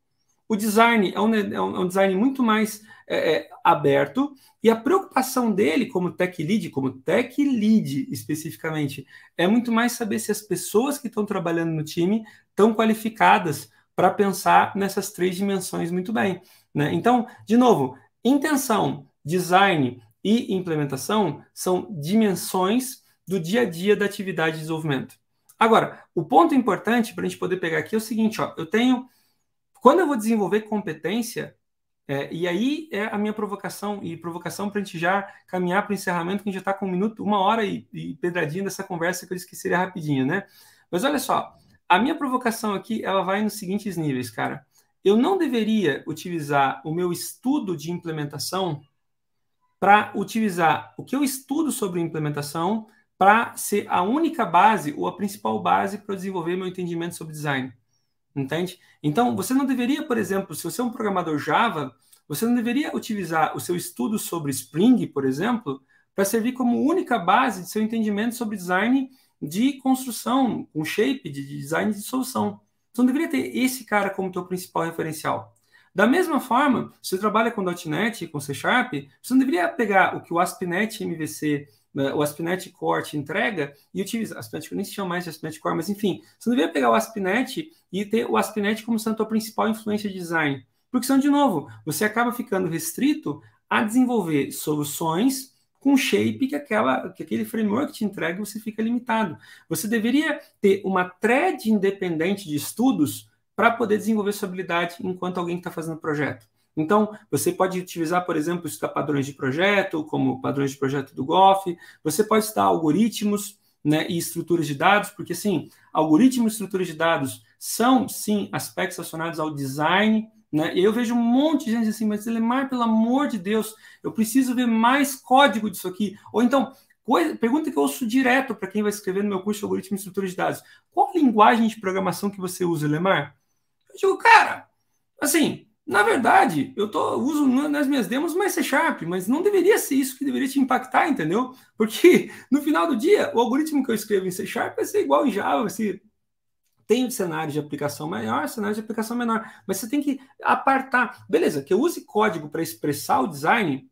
o design é, é um, é um design muito mais é, é, aberto e a preocupação dele como tech lead, como tech lead especificamente, é muito mais saber se as pessoas que estão trabalhando no time estão qualificadas para pensar nessas três dimensões muito bem. Né? Então, de novo, intenção, design e implementação são dimensões do dia a dia da atividade de desenvolvimento. Agora, o ponto importante para a gente poder pegar aqui é o seguinte: ó, eu tenho quando eu vou desenvolver competência, é, e aí é a minha provocação, e provocação para a gente já caminhar para o encerramento, que a gente já está com um minuto, uma hora e, e pedradinha dessa conversa que eu esqueceria é rapidinho, né? Mas olha só, a minha provocação aqui, ela vai nos seguintes níveis, cara. Eu não deveria utilizar o meu estudo de implementação para utilizar o que eu estudo sobre implementação para ser a única base ou a principal base para desenvolver meu entendimento sobre design entende? Então, você não deveria, por exemplo, se você é um programador Java, você não deveria utilizar o seu estudo sobre Spring, por exemplo, para servir como única base de seu entendimento sobre design de construção, um shape de design de solução. Você não deveria ter esse cara como seu principal referencial. Da mesma forma, se você trabalha com .NET com C Sharp, você não deveria pegar o que o ASP.NET MVC né, o ASP.NET Core te entrega e utiliza. ASP.NET Core nem se chama mais de ASP.NET Core, mas enfim, você não deveria pegar o ASP.NET e ter o ASP.NET como sendo a tua principal influência de design. Porque senão, de novo, você acaba ficando restrito a desenvolver soluções com shape que, aquela, que aquele framework te entrega você fica limitado. Você deveria ter uma thread independente de estudos para poder desenvolver sua habilidade enquanto alguém está fazendo projeto. Então, você pode utilizar, por exemplo, citar padrões de projeto, como padrões de projeto do GOF, você pode estudar algoritmos né, e estruturas de dados, porque, sim, algoritmos e estruturas de dados são, sim, aspectos relacionados ao design, né? eu vejo um monte de gente assim, mas Elemar, pelo amor de Deus, eu preciso ver mais código disso aqui. Ou então, coisa, pergunta que eu ouço direto para quem vai escrever no meu curso de Algoritmo e Estrutura de Dados. Qual linguagem de programação que você usa, Elemar? Eu digo, cara, assim, na verdade, eu tô, uso nas minhas demos mais C Sharp, mas não deveria ser isso que deveria te impactar, entendeu? Porque no final do dia, o algoritmo que eu escrevo em C Sharp vai ser igual em Java, vai tem cenário de aplicação maior, cenário de aplicação menor, mas você tem que apartar. Beleza, que eu use código para expressar o design,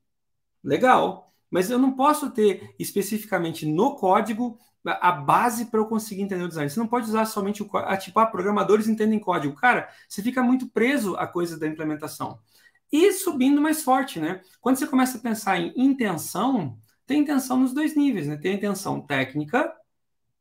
legal, mas eu não posso ter especificamente no código a base para eu conseguir entender o design. Você não pode usar somente o a, ah, tipo, ah, programadores entendem código. Cara, você fica muito preso a coisa da implementação. E subindo mais forte, né? Quando você começa a pensar em intenção, tem intenção nos dois níveis, né? Tem a intenção técnica.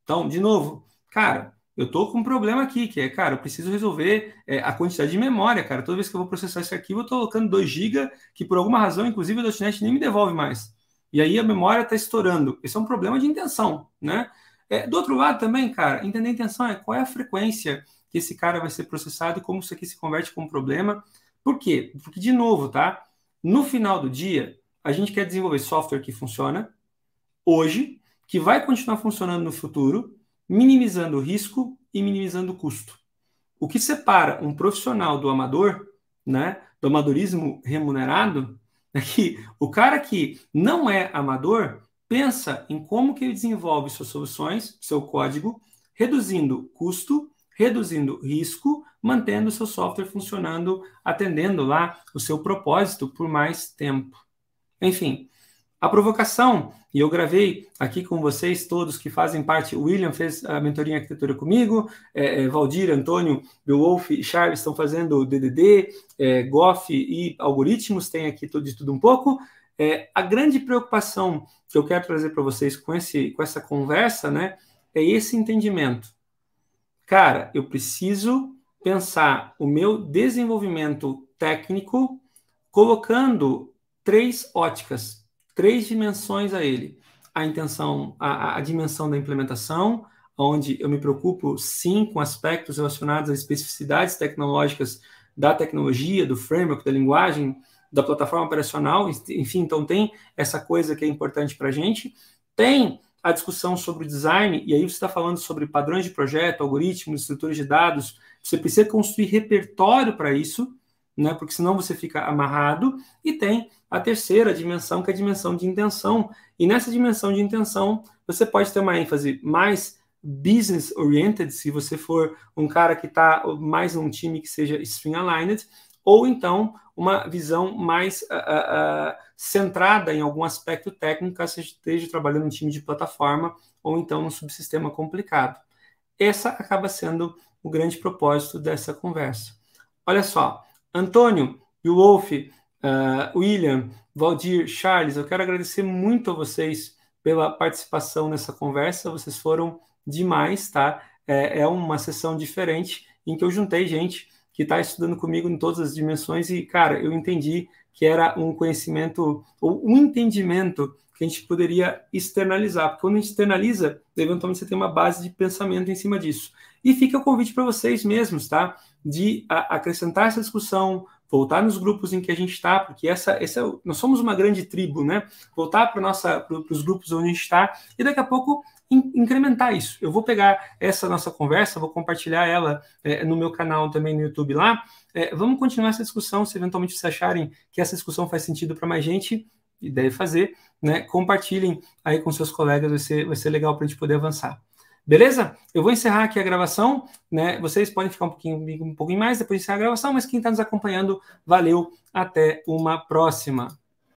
Então, de novo, cara, eu tô com um problema aqui, que é, cara, eu preciso resolver é, a quantidade de memória, cara. Toda vez que eu vou processar esse arquivo, eu tô colocando 2 GB, que por alguma razão, inclusive, o .NET nem me devolve mais. E aí a memória está estourando. Esse é um problema de intenção, né? É, do outro lado também, cara, entender a intenção é qual é a frequência que esse cara vai ser processado e como isso aqui se converte com um problema. Por quê? Porque, de novo, tá? No final do dia, a gente quer desenvolver software que funciona hoje, que vai continuar funcionando no futuro, minimizando o risco e minimizando o custo. O que separa um profissional do amador, né, do amadorismo remunerado, é que o cara que não é amador pensa em como que ele desenvolve suas soluções, seu código, reduzindo custo, reduzindo risco, mantendo seu software funcionando, atendendo lá o seu propósito por mais tempo. Enfim, a provocação e eu gravei aqui com vocês todos que fazem parte. O William fez a mentoria em arquitetura comigo, é, é, Valdir, Antônio, Beowulf e Charles estão fazendo o DDD, é, Goff e algoritmos, tem aqui tudo, de tudo um pouco. É, a grande preocupação que eu quero trazer para vocês com, esse, com essa conversa né, é esse entendimento. Cara, eu preciso pensar o meu desenvolvimento técnico colocando três óticas três dimensões a ele. A intenção, a, a dimensão da implementação, onde eu me preocupo sim com aspectos relacionados às especificidades tecnológicas da tecnologia, do framework, da linguagem, da plataforma operacional, enfim, então tem essa coisa que é importante para a gente. Tem a discussão sobre design, e aí você está falando sobre padrões de projeto, algoritmos, estruturas de dados, você precisa construir repertório para isso, né? Porque senão você fica amarrado. E tem a terceira dimensão, que é a dimensão de intenção. E nessa dimensão de intenção, você pode ter uma ênfase mais business oriented, se você for um cara que está mais num time que seja string aligned, ou então uma visão mais uh, uh, centrada em algum aspecto técnico, caso você esteja trabalhando em time de plataforma ou então um subsistema complicado. Essa acaba sendo o grande propósito dessa conversa. Olha só, Antônio, Wolf, uh, William, Valdir, Charles, eu quero agradecer muito a vocês pela participação nessa conversa. Vocês foram demais, tá? É, é uma sessão diferente em que eu juntei gente que está estudando comigo em todas as dimensões e, cara, eu entendi que era um conhecimento ou um entendimento que a gente poderia externalizar. Porque quando a gente externaliza, eventualmente você tem uma base de pensamento em cima disso. E fica o convite para vocês mesmos, tá? de a, acrescentar essa discussão, voltar nos grupos em que a gente está, porque essa, essa, é nós somos uma grande tribo, né? Voltar para para os grupos onde a gente está e daqui a pouco in, incrementar isso. Eu vou pegar essa nossa conversa, vou compartilhar ela é, no meu canal também no YouTube lá. É, vamos continuar essa discussão, se eventualmente vocês acharem que essa discussão faz sentido para mais gente, e deve fazer, né? Compartilhem aí com seus colegas, vai ser, vai ser legal para a gente poder avançar. Beleza? Eu vou encerrar aqui a gravação, né? Vocês podem ficar um pouquinho um pouquinho mais depois de encerrar a gravação, mas quem está nos acompanhando, valeu, até uma próxima.